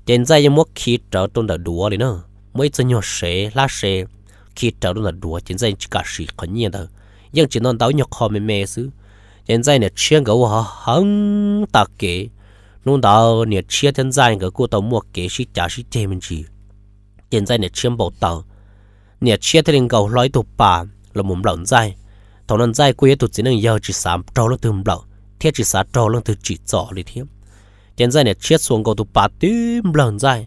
ra dây mua khí trở tôn đã đùa đi nữa mấy chân nhỏ xế lá xế khi trở đó là đùa chiến danh chỉ cả sĩ khó nhiên đâu, nhưng chỉ non đáo nhọc họ mê mê xứ hiện tại nè chiên cái hoa hăng tạc kế nung đào nè chiên hiện tại cái cô tàu mua kế sĩ trả sĩ chế mình chỉ hiện tại nè chiên bảo tàu nè chiên thì nên cầu lối tụ bà là muốn lợn dài thằng lợn dài quê tụ chỉ nên giờ chỉ sám trâu lợn từ lợn thiết chỉ sá trâu lợn từ chỉ trọ đi thiếp hiện tại nè chiên xuống cầu tụ bà tím lợn dài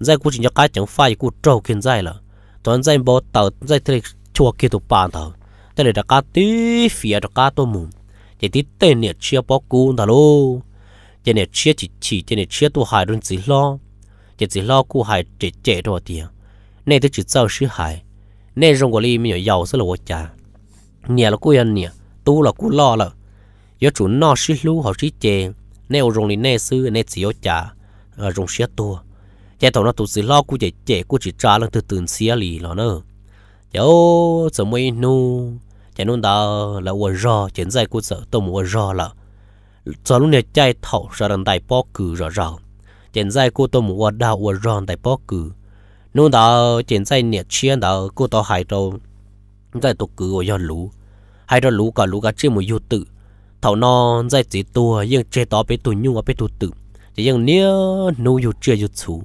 dài cô chỉ nhớ cái chẳng phải cô trâu kiện dài là toàn dài bảo tàu dài thì chua kia tụ bà tàu thế là đã cá phía đã cá tôm chỉ tí tên này chia bó cú đó lô chỉ này chia chỉ chỉ chỉ này chia tu hại luôn chỉ lo chỉ chỉ lo cú hại chỉ chế đồ tiền nè tôi chỉ giao sư hại nè rong của lý mình giàu sẽ là vô trả nè là cú yên nè tu là cú lo là giờ chủ nó sư lưu họ sư chế nè rong li nè sư nè chỉ vô trả ờ, rong sư tu chỉ tao nó tu chỉ lo cú chỉ chế cú chỉ trả lần từ từ xia lì lo nữa cháu sớm mới nu chạy nôn đó là ua rò chiến dây của sợ tôm ua rò là cho lúc này chạy thầu ra đằng tay bó cử rõ rõ chiến dây của tôm ua đào ua rò tay bó cử nôn đó chiến dây nhiệt chiến đó cô tao hải đâu dây tục cử ua do lũ hay đó lũ cả lũ cả chỉ một du tự thầu non dây chỉ tua nhưng chế đó bé tụi nhung ở bé tu tự chỉ nhưng nếu nuôi du chưa du chủ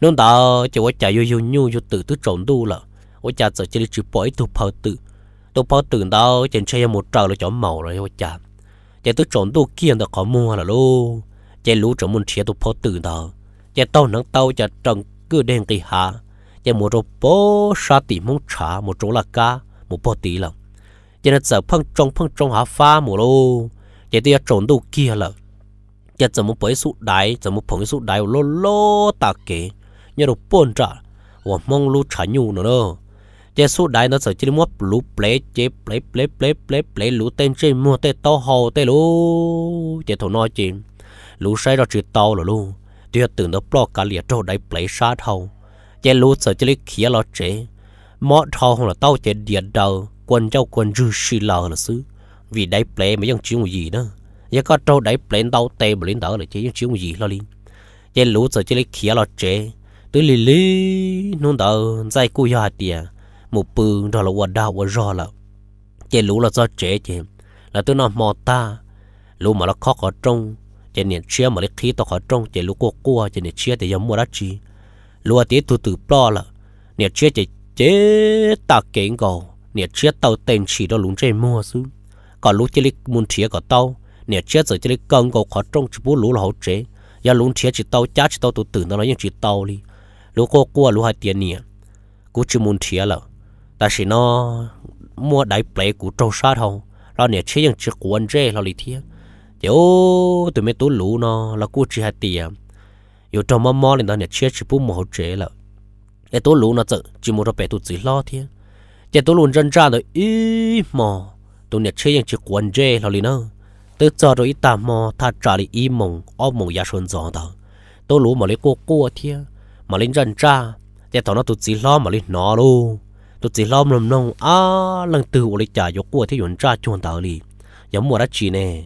nôn đó chỉ có chạy du du nhung du tự tức trộn tu là có chạy giờ chỉ đi chụp bói tu phật tự tôi bỏ tưởng đâu chẳng chơi một trò là chỗ màu rồi hả chả chạy tôi chọn tôi kia là có mua là lô chạy lũ chọn một chia tôi bỏ từ đâu chạy tàu nắng tàu chạy trần cứ đen kỳ hạ chạy một chỗ bỏ sa tì mông trả một chỗ là cá một bó tì lòng, chạy nó sợ phăng trong phăng trong hạ pha một lô chạy tôi chọn tôi kia là chạy giờ một bấy sụt đáy giờ một phồng sụt đáy lô lô ta kể nhớ được bốn trả và mong lũ trả nhu nữa đâu chế số đại nó sợ chỉ mua lú ple chế ple ple ple ple ple lú tên chơi mua tê to hồ tê lũ, chế thổ nói chuyện lũ say rồi chữ to rồi lú tuyệt tưởng nó bỏ cả liệt trâu đại ple sát hầu chế lũ sợ chỉ lấy khía lo chế mọ thò hông là tao chế điện đầu quân châu quân dư xì lờ là xứ vì đại ple mấy dân chiếu gì đó giờ có trâu đại ple tao tê mà lên đỡ là chế dân chiếu gì lo liền chế lũ sợ chỉ lấy khía lo chế tới lì lì nung đỡ dây cua ya tiệt một bự đó là quả đau quả rõ là chế lũ là do chế chế là tôi nói mò ta lũ mà nó khó khó trông chế niệm chia mà lấy khí to khó trông chế lũ cua cua chế niệm chia thì giống mua đắt chi lũ tí tu từ pro là niệm chia chế chế ta kiện cầu niệm chia tàu tên chỉ đó lũ chế mua xuống, còn lũ chế lấy muốn chia cả tàu niệm chia giờ chế lấy cân cầu khó trông chỉ bút lũ là hậu chế giờ lũ chia chỉ tàu chát chỉ tàu tu từ nó nói những chỉ tàu đi lũ cua cua lũ hai tiền niệm cú chỉ muốn chia là ta chỉ nó mua đại ple của trâu sa thôi lo nè chế những chiếc quần dê lo lì thiệt chứ tụi mấy tú lũ nó là cua chỉ hạt tiền yêu à. trâu mò mò lên đó nè chế chỉ bút mồ chế là cái tú lũ nó tự chỉ mua ra bé tụi chỉ lo thiệt tú lũ dân ra rồi ý mò tụi nè chế những chiếc quần dê lo lì nó tự cho rồi ít tạm mò trả lại ý mồng ôm mồng ya xuân gió đó tú lũ mà lấy cua cua thiệt mà lên dân ra chế tụi nó tụi chỉ mà lên nó luôn tôi chỉ lo lầm nông à lần từ ổ lịch trả cho của thế chuẩn tra chuồn tàu lì nhớ mua đã chỉ nè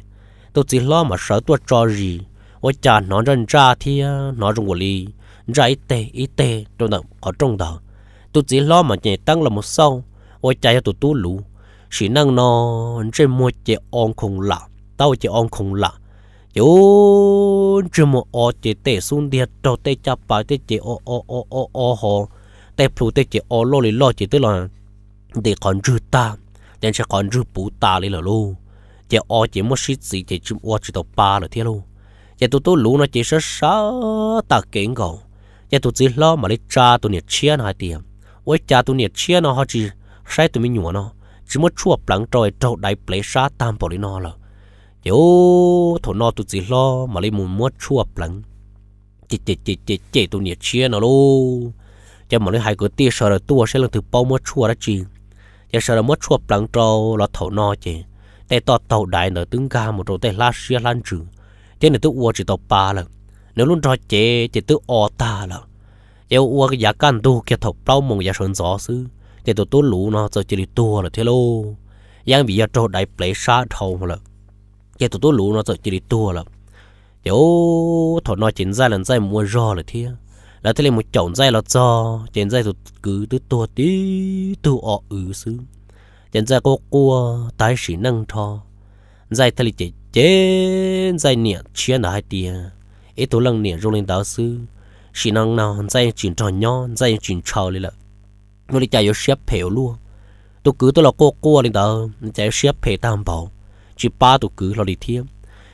tôi chỉ lo mà sợ tôi cho gì ôi trả nó rần ra thì nó trong ổ lì ra ít tê ít tê tôi nặng có trong đó tôi chỉ lo mà nhảy tăng là một sau, ôi trả cho tôi tu lú, chỉ năng nó trên mua chỉ on không lạ tao chỉ on không lạ chú trên mua ô chỉ tê xuống điệt trâu tê chạp bài tê chỉ o o o o o hồ tê phụ tê chỉ ô lô lì lo chỉ tức là để còn rư ta nên sẽ còn rư bù ta lì là lô chỉ ô chỉ mất xít gì chỉ chim ô chỉ tàu ba là thế lô chỉ tụi tôi lú nó chỉ sẽ sá ta kiện cầu chỉ tụi chỉ lo mà lấy cha tụi nhiệt chia hai tiền với cha tụi nhiệt chia nó họ chỉ sai tụi mình nhủa nó chỉ mất chua lắng trời trâu đại plei sá tam bỏ lì nó là chỉ ô thổ nó tụi chỉ lo mà lấy muốn mất chua lắng chỉ chỉ chỉ chỉ chỉ tụi nhiệt chia nó luôn cho mọi người hai cái tia sợ là tua sẽ là từ bao mất chua đó chị giờ sợ là mất chua bằng trâu là thầu no chị để to tàu đại nở tướng ga một rồi để la xia lan trừ thế này tôi uo chỉ tàu ba là nếu luôn rồi chị chị tôi o ta là yêu uo cái giá can tu kia thầu bao mong giá sơn gió xứ thì tôi tôi lũ nó rồi chỉ tua là thế lô bị giờ trâu đại plei sa thầu là giờ tôi tôi lũ nó rồi chỉ tua là chỗ thầu nó chính ra lần ra mua rò là thế là thế là một chọn dây là cho trên dây tụt cứ tụt tua tí tu ọ ừ xứ trên dây có cua tái sĩ năng cho dây thế là chỉ trên dây nịa chia là hai tia ít tụ lần nịa rung lên đảo xứ sĩ năng nào dây chuyển trò nhỏ dây chuyển trò lên là nó đi chạy vô xếp phèo luôn tôi cứ tôi là cô cô lên đó chạy xếp phèo tam bảo chỉ ba tôi cứ là đi thiêm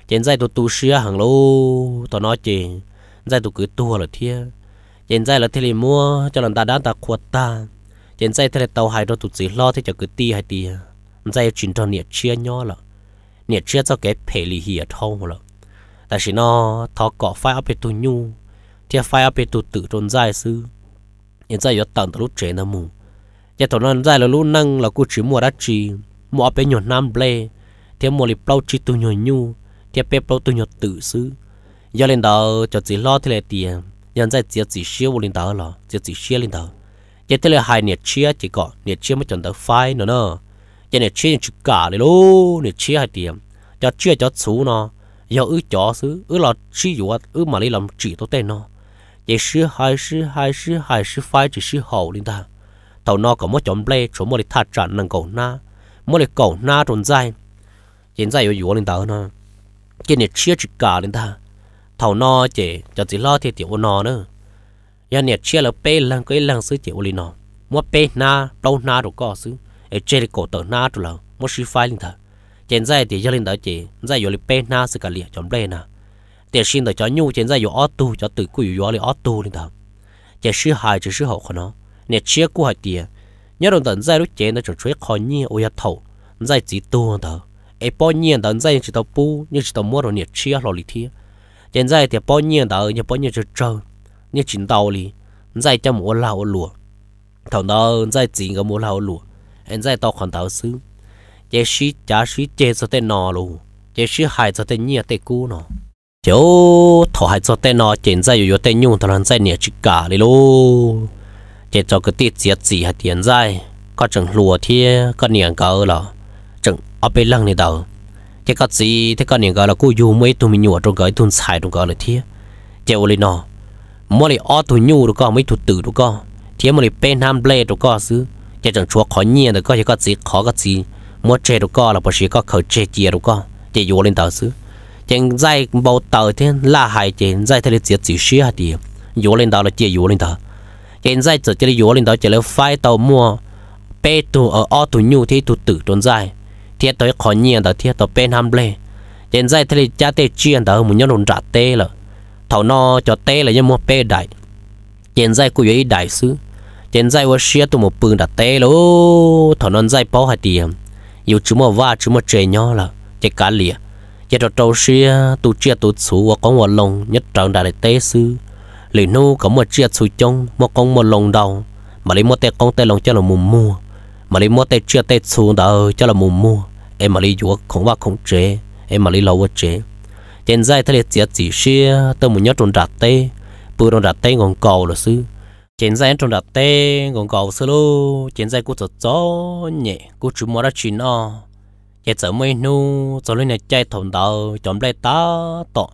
trên dây tôi tu sửa hàng lô tôi nói chuyện dây tôi cứ tua là thiêm hiện tại là thế thì mua cho lần ta đã ta quật ta hiện tại thế là tàu hải đó tụt gì lo thì cho cứ ti hay ti giờ chuyển cho nhiệt chia nhỏ là nhiệt chia cho cái phê lì hiệt thâu là tại vì nó thọ cọ phai áp tu nhu thì phai áp tu tự trốn dài sư hiện tại giờ tận từ lúc trẻ nó mù giờ tụi nó dài là lúc năng là cô chỉ mua đắt chi mua áp nhọn nam ble thì mua lip plau chi tu nhon nhu thì pe plau tu nhon tự sư giờ lên đó cho chỉ lo thế là tiền nhân dân chỉ chỉ xíu vô linh đó là chỉ chỉ xíu linh đó giờ tới là hai nhiệt chia chỉ có nhiệt chia mới chọn được phai nữa nè. giờ nhiệt chia chỉ cả đấy luôn nhiệt chia hai điểm cho chia cho số nó giờ ứ chó xứ ứ là chỉ dụ ứ mà đi làm chỉ tốt tên nó chỉ sư hai sư hai sư hai sư phai chỉ sư hậu linh ta tàu nó có một chọn play chỗ một đi thắt chặt nâng cầu na một đi cầu na trốn dài hiện tại có dụ linh ta nó chỉ nhiệt chia chỉ cả linh ta thầu nọ chỉ cho chỉ lo thì tiểu nọ nữa giờ nè chia là pe lăng, cái lăng xứ chỉ oli nọ. mua pe na đâu na đồ có xứ ở trên cổ tờ na đồ là mua xí phai linh thở trên dây thì giờ linh đó chỉ dây rồi pe na xứ cả liệt chấm đây nè tiền xin để cho nhu trên dây rồi ót tu cho tự cùi rồi ót tu linh thở chỉ sư hài chỉ sư hậu của nó nè chia của hài tiền nhớ đồng tận dây lúc chế nó chuẩn chuối khó nhi ôi ya thầu dây chỉ tu thở ai bao nhiêu tận dây chỉ tao pu nhưng chỉ tao mua rồi nè chia lo lì thiệt 现在的半年到一半年就走，你进道理，你再叫莫老路，同到再进个莫老路，现在到看到书，也是假是接着的哪路，也是还着的你的姑呢，就头还着的哪，现在又有的用，当然在你去家里喽，接着个地节子还现在，各种路天各年高了，整阿被浪里头。chỉ có gì thế con những cái là cô dù mấy tụi mình nhổ trong cái thun xài trong cái là thế chèo lên nó mua lại ở tụi nhổ được con mấy tụi tử được con thế mua lại bên nam ble được con xứ chỉ chẳng chúa khó nhiên được con chỉ có gì khó có gì mua chè được con là bởi chỉ có khẩu chè chè được con chỉ dù lên tàu xứ chẳng dây bầu tàu thế là hại chỉ dây thế là chỉ chỉ xí hạt đi dù lên tàu là chỉ dù lên tàu chẳng dây chỉ chỉ dù lên tàu chỉ là phai tàu mua bé tụ ở ở tụi nhổ thế tụi tử trốn dây thiệt tới khó nhiên đó thiệt tới bên ham lê trên dây thì cha tê chuyên đó muốn nhớ đồn trả tê là thảo no cho tê là như mua bê đại hiện dây của ấy đại sứ hiện dây tôi xia tụ một bừng đặt tê lô thảo non dây bao hạt tiền yêu chú mà va chú mà chơi nhau là chơi cá lìa chơi trò trâu xia tụ chia tụ sủ và có một lồng nhất trọng đại tê sư lì nô có một chia sủ trông một con một lồng đầu mà lấy một tê con tê lồng cho là mù mua mà lý mua tê chưa tê xuống đó cho là mù mua em mà lý dúa không vào không chế em mà lý lâu quá chế trên dây thay liệt giết chỉ xia tôi muốn nhớ trốn đặt tê bữa trốn đặt tê ngọn cầu là sư trên dây trốn đặt tê ngọn cầu sư lô trên dây của cho chó nhẹ của chú mua ra chín o chạy sợ mấy nu cho lên này chạy thòng đầu chọn lấy tá tọ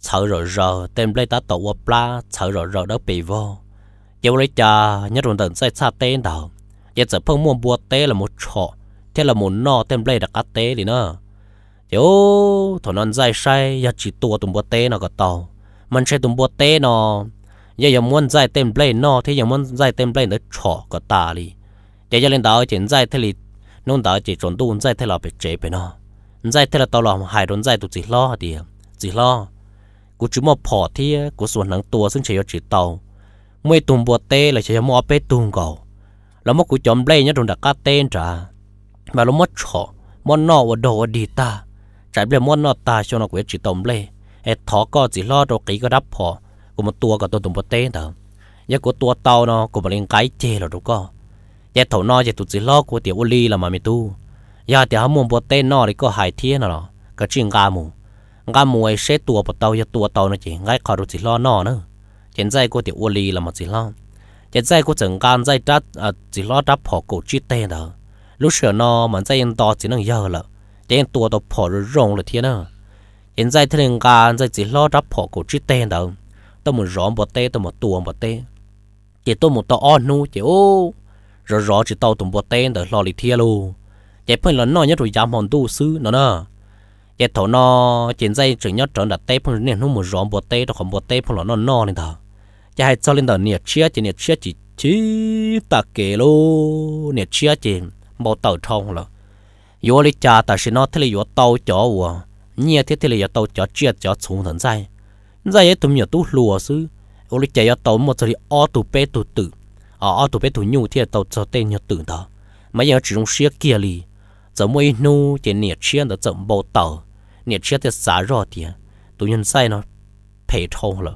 sợ rồi rồi tên lấy tá tọ qua pla sợ rồi rồi đó bị vô chế lấy cha nhớ trốn tận dây xa tên đầu giờ giờ phong mua bùa tê là một trọ thế là một nọ tem lê đặc cá tê thì nó chỗ thằng non dài say giờ chỉ tua tụm bùa tê nó có tàu mình sẽ tụm bùa tê nó giờ giờ muốn dài tem lê nọ thế giờ muốn dài tem lê nó trọ có tà đi giờ giờ lên tàu chuyển dài thế thì nông tàu chỉ trốn tu dài thế là bị chế bị nó dài thế là tàu làm hại đốn dài tụt chỉ lo đi, chỉ lo cú chú mò phò thì cú xuống nắng tua xứng chỉ chỉ tàu mười tụm bùa tê là chỉ cho mò bê tụm cầu แล้วมกูจอมเล่ยเนี่ยตรงดักกาเต้นจ้ามาแล้วมดฉอมอนนอวดวดีตาใจเปลี่ยนมอนนอตาชวนกูจิตอมเล่ไอ้ทอก็จิลอตัวกีก็รับพอกูมาตัวกับตัวตุ่มปเต้นเถอะยากูตัวเตาเนาะกูมาเล่นไก่เจแล้วทุกก็ยาเถานอยาตุจิลอกูเตี๋ยวอุลีละมาไม่ตู้ยาเตี๋ยวมุมปเต้นนอเลยก็หายเทียนเนาะก็จิงกามูงามวยเชตัวปเตายาตัวเตาเนาะจีง่ายขอดูจิลอนอเนาะเจนใจกูเตี๋ยวอุลีละมาจิลอ chỉ dây của chẳng gan dây đắt à chỉ lo đắp phò cổ chi tên đó lúc sửa nó mà dây yên to chỉ năng giờ là chỉ yên tua đó phò rồi rong là thiên đó yên dây thiên gan dây chỉ lo đắp phò cổ chi tên đó tôi muốn rõm bọt tê tôi muốn tuồng bọt tê chỉ tôi muốn tao on nu chỉ ô rồi rõ chỉ tao tụng bọt tê đó lo lì thiên luôn chỉ phần là nó nhất rồi giảm hòn tu sư nó nè chỉ thổ nó chỉ dây chỉ nhất trở đặt tê phần nên nó muốn rõm bọt tê đó không bọt tê phần là nó no nên thằng จะให้ซอลินต่อเนี่ยเชียจะเนี่ยเชียจีจีตาเกลูเนี่ยเชียจีบ่เต่าทองหรอยัวลิจ่าแต่สินอที่เลยยัวเต่าจ่อวัวเนี่ยที่ที่เลยยัวเต่าจ่อเชียจ่อสูงถึงใจใจยัวตุ่มยัวตุ่ลัวซื้อยัวลิจ่ายัวเต่าหมดจะเลยอ้อตุ่เป้ตุ่ตื่นอ้อตุ่เป้ตุ่ยูที่เต่าจ่อเต้นยัวตื่นต่อไม่ยัวจีลงเชียเกียรีจะไม่นูจะเนี่ยเชียแต่จะบ่เต่าเนี่ยเชียจะสาร่อเดียตุ่ยันไส้เนาะเพ่ทองหรอ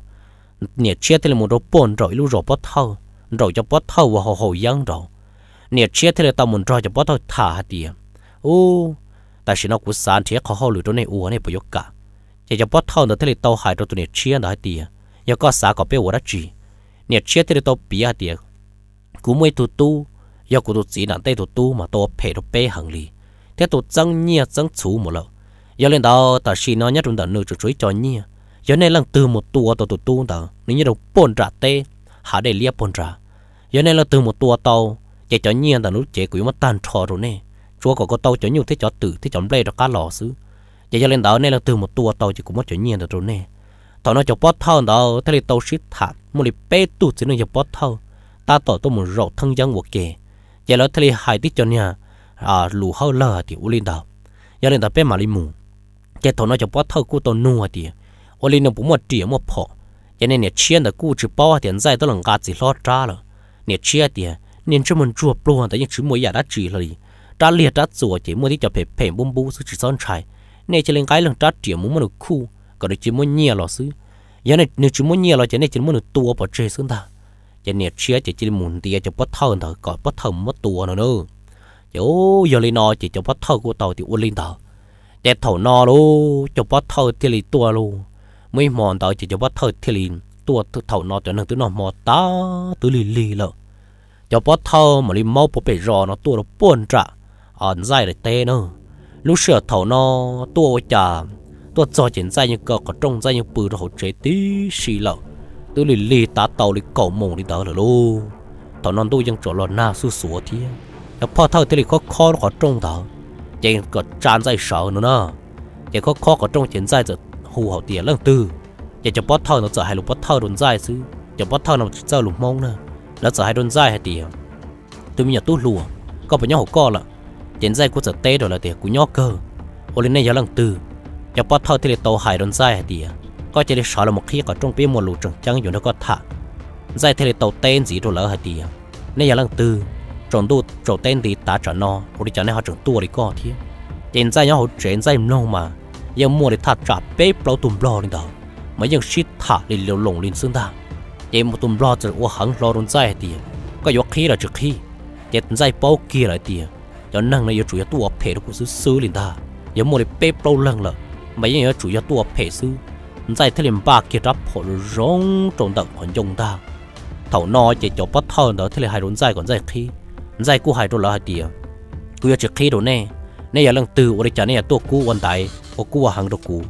nhiệt chia thì là một rốt bồn rồi lưu rồi bớt thâu rồi cho bớt thâu và hồ hồ dân rồi nhiệt chia thì là tao muốn rồi cho bớt thâu thả hạt đi ô tại sao nó cũng sáng chia khó hồ lưu chỗ này u này bây giờ cả chỉ cho bớt thâu nữa thì là tao hại rồi tụi nhiệt chia đó đi giờ có sáng có biết u đó gì nhiệt chia thì là tao hạt đi cú mới tụt tu giờ cú tụt gì nặng tay tụt tu mà tao phải tụt bé hàng lì thế tụt răng nhia răng chú một lợ giờ lên đó ta xin nó nhất ta nuôi nửa chuối cho nhia giờ này lần từ một tua tàu tụt tu tờ nếu như đầu bồn trả tê hả để lia bồn trả giờ này là từ một tua tàu chạy cho nhiên tàu nút chạy quỷ mất tàn trò rồi nè chúa có có tàu cho nhiều thế cho tử thế cho lê cho cá lò xứ giờ cho lên đó này là từ một tua tàu chỉ cũng mất cho nhiên rồi nè tàu nó cho bớt thâu tàu thế thì tàu shit thả một lì bê tu chỉ nó cho bớt thâu ta tỏ tôi một rộ thân dân của kề giờ nó thế thì hai tí cho nhà à lù hao lờ thì u lên tàu giờ lên tàu bê mà đi mù chạy tàu nó cho bớt thâu của tàu nua thì 我哩呢不么点么跑，因为你钱的估值包啊点在都能嘎子老渣了，你钱点你这么做不完的，你只么也得记了哩，他列他做节目的叫陪陪不不是只上菜，你这里该能他点么么的哭，搞得节目捏老师，因为你只么捏了，因为节目多不这身他，因为钱就这里门的就不偷的，搞不偷么多了呢，有有哩呢就就不偷过到的我领导，แต่ถอนอลูจะปัดเท่าที่ลีตัวลู mấy món tao chỉ cho bắt thời thì liền tua thầu nó cho nên tụi nó mò ta tụi lì lì lợ cho bắt thơ mà lì mau bộ bể rò nó tua nó buồn trả ăn dài để tê nữa lúc sửa thầu nó tua chả tua cho chuyển dài như cờ có trông dài như bự rồi chế tí xì lợ tụi lì lì tá tàu lì cầu mồm đi đỡ rồi luôn thầu non tu vẫn chỗ lò na su sủa thì cho pho thơ thì lì có khó nó có trông thầu chạy có tràn dài sợ nữa nè chạy có khó có trông chuyển dài rồi hù hậu tía lần tư giờ cho bót thơ nó sợ hai lục bót thơ đồn dài chứ, cho bót thơ nó sợ lục mông nữa, nó sợ hai đồn dài hai tía tôi mới nhớ tu lùa có phải nhớ hậu co là tiền dài của sợ tê rồi là tía của nhớ cơ ô lên này giờ lần tư cho bót thơ thì là tàu hải đồn dài hai tía có chỉ là sợ là một khi có trong bên một lũ trừng trắng dù nó có thả dài thì là tàu tên gì rồi là hai tía nên giờ lần tư trộn đu trộn tên thì ta trả nó ô đi trả này họ trộn tu đi co thế tiền dài nhớ hậu chuyển dài nông mà ยังมัวได้ทัดจับเป๊ะเปล่าตุ่มรอนี่ดอกมันยังชิดถ่าลิเหลียวหลงลินซึ่งได้ยังมัวตุ่มรอจะอ้วหังรอรุนใจเตียก็ยกขี้ละจุดขี้เจ็ดใจเป้ากี้ละเตียยันนั่งในยันจุยตัวเพลกูซื้อซื้อลินได้ยังมัวได้เป๊ะเปล่าลังละมันยังยันจุยตัวเพลซื้อใจเทลิมบ้าเกี่ยวกับผลร้องตรงดักผลยงได้เท่านอจะจบปัดเท่าเนาะเทลิหายรุนใจก่อนใจขี้ใจกูหายโดนละเตียกูอยากจะขี้โดนแน่ nè giờ lần từ ở đây chả nè tôi cú quan đại hàng đồ cú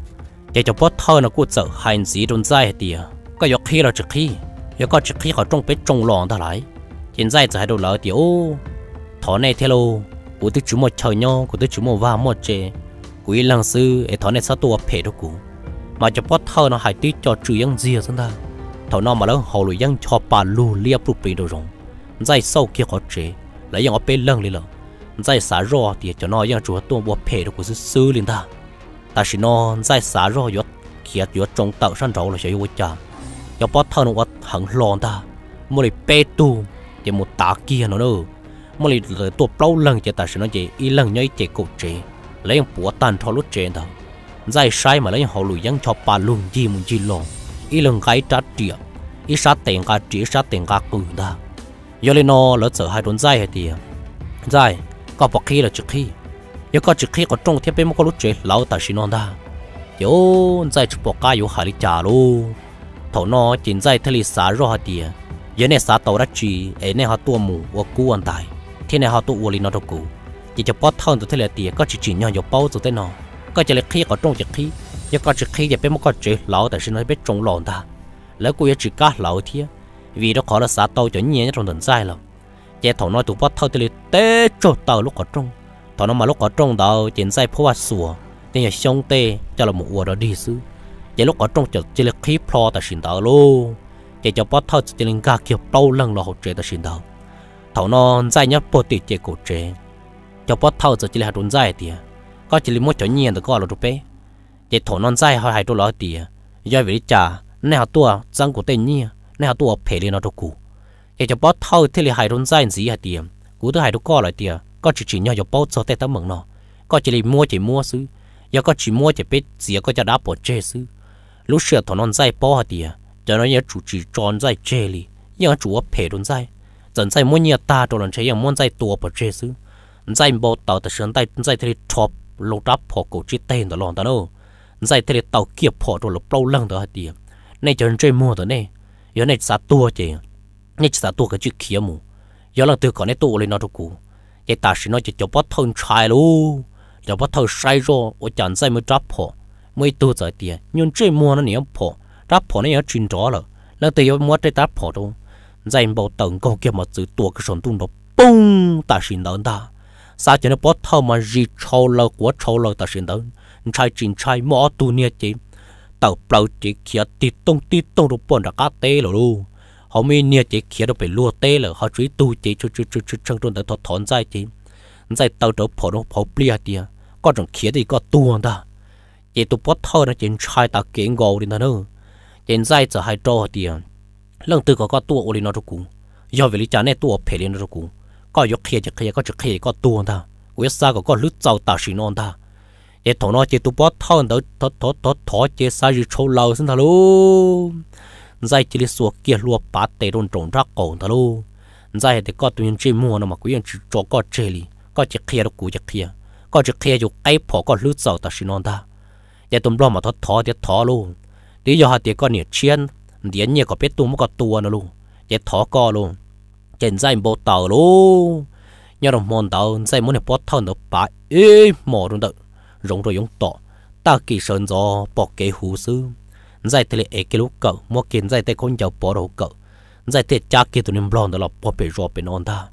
giờ cho bớt thao nó cú sợ hành gì đồn dai thì có giờ khi là trước khi giờ có trước khi họ trong bếp trong lòng ta lại hiện tại đồ lỡ thì ô thọ này thế lô của tôi chú một chờ nhau của tôi chú một va một chè của lần sư ấy này sao tôi phê đồ cú mà cho bớt thao nó hại tí cho trừ yang gì rồi ta thọ mà lớn hồ lùi yang cho bà lù lia bụp đồ rồng dai sau kia họ chế lấy yang ở bên lăng đi lăng 在啥肉的就那样主要多我配的可是熟的哒，但是呢，在啥肉要其要中岛上着了些我家，要把它弄我很乱哒，莫里白肚也莫打鸡呢喽，莫里来多包冷些，但是呢也一冷要一节够 chế，lấy 用 búa tan thao lút chế đó, 在晒嘛 lấy 用 hồ lùi yang cho bà lùng gì muốn gì lo, 一冷 cái trả tiền, 一杀 tiền cả chỉ 杀 tiền cả cứng đó, giờ lên nó lỡ sợ hai tuần dài hay tiền, dài có bọc khí là chữ khí yếu có chữ khí có trong thiết bị mà có lúc chế lão ta xin onda yếu dạy chụp bọc cá yếu hà lý trả luôn thổ nó chỉ dạy thay lý xá rồi hà tìa yếu này xá tàu ra chỉ ấy này họ tua mù và cú ăn tài thế này họ tụ uoli nó đâu cú chỉ cho bớt hơn từ thế là tìa có chỉ chỉ nhỏ nhỏ bao từ thế nó có chỉ là khí có trong chữ khí yếu có chữ khí giờ biết mà cái chế lão ta xin nói biết trong lòng ta lỡ cú yếu chỉ cá lão thì vì nó khó là xá tàu cho nhẹ trong tuần sai lắm chế thầu nói tụ bắt thâu tới tê cho tàu lúc ở trong thầu nó mà lúc ở trong tàu chiến sai phố hoa sủa nên là xong tê cho là một ua đó đi xứ chế lúc ở trong chợ chỉ là khí plo ta xin tàu luôn chế cho bắt thâu chỉ là gà kiểu bao lần là hỗ trợ ta xin tàu thầu nó sai nhất bộ tỷ chế cổ chế cho bắt thâu chỉ là hạt đun dài thì có chỉ là một chỗ nhiên được gọi là chỗ bé chế thầu non sai họ hai chỗ lót thì do vì trả nên họ tua răng của tên nhiên nên họ tua phải lên nó đồ cũ cái cho bót thâu thì là hai rốn dai gì hả tiền cú thứ hai đứa co lại tiền có chỉ chỉ nhau cho bót cho tê tấm mừng nó có chỉ là mua chỉ mua xứ giờ có chỉ mua chỉ biết gì có cho đá bỏ chê xứ lúc xưa thằng non dai bó hả tiền cho nó nhớ chủ chỉ tròn dai chê li nhớ chủ ở phe rốn dai dần dai muốn nhớ ta đồ lần chơi muốn dai tua bỏ xứ dai bỏ tàu từ sườn tay dai thì chọp lô đáp phò cổ chỉ tên đó lon đó đâu dai thì tàu kia phò đồ lô lăng đó hả tiền này cho chơi mua đó này giờ này xa tua chơi nhớ chỉ là tôi cái chữ kia mù giờ là từ còn nét tôi lên nó đâu cũ vậy ta chỉ nói chỉ cho bắt thân trai luôn cho bắt thân sai rồi ở chẳng sai mới đáp họ mới tôi giải tiền nhưng chơi mua nó nhiều họ đáp họ nó nhiều chuyện rõ rồi là từ giờ mua chơi đáp họ đâu giải bảo tổng câu kia mà chữ tôi cái sòn tung đó bung ta xin lớn ta sao cho nó bắt thân mà gì trâu lâu của trâu lâu ta xin lớn trai chính trai mỏ tu nia chứ, tàu bao chỉ kia tít tông tít tông rồi bọn đã cá tê rồi luôn họ mới nia chỉ kia đâu phải lua tê là họ chỉ tu chỉ chú chú chú chú chân tuần tới thọ thon dài chỉ dài tàu đâu phổ đâu phổ bia tiệt có trong kia thì có tuồng ta chỉ tu bớt thôi là chỉ trai ta kiện gò đi nữa chỉ dài giờ hai trâu tiệt lần từ có có tuồng đi nó đâu cũng do vì lý cha này tuồng phải đi nó đâu cũng có yok kia chỉ kia có chỉ kia có tuồng ta quế sa có có lướt tàu ta xin non ta chỉ thằng nó chỉ tu bớt thôi đó thọ thọ thọ thọ chỉ sa chỉ trâu lâu xin thằng luôn giải chỉ số kia lúa bát tê đồn trồng rác cổ thà lu giải thì có tuyên chỉ mua nó mà quý anh chỉ cho có chơi li có chỉ kia đâu cú chỉ kia có chỉ kia dù cái phò có lướt sầu ta xin non ta giờ tụm lo mà thoát thò thì thò luôn lý do hà thì có chiên, chiến anh nhiệt có biết tụm có tua nó luôn giờ thò co luôn trên dây bộ tàu luôn nhớ đồng mòn tàu dây muốn để bót thân được bả ê mỏ luôn đó rong rồi giống tọ ta kỳ sơn gió bỏ kế hú xương giải thể lệ ekelu cậu mua kiến giải thể con giàu bỏ đầu cậu giải thể cha kia tụi nên đó là bỏ bể rò bể non ta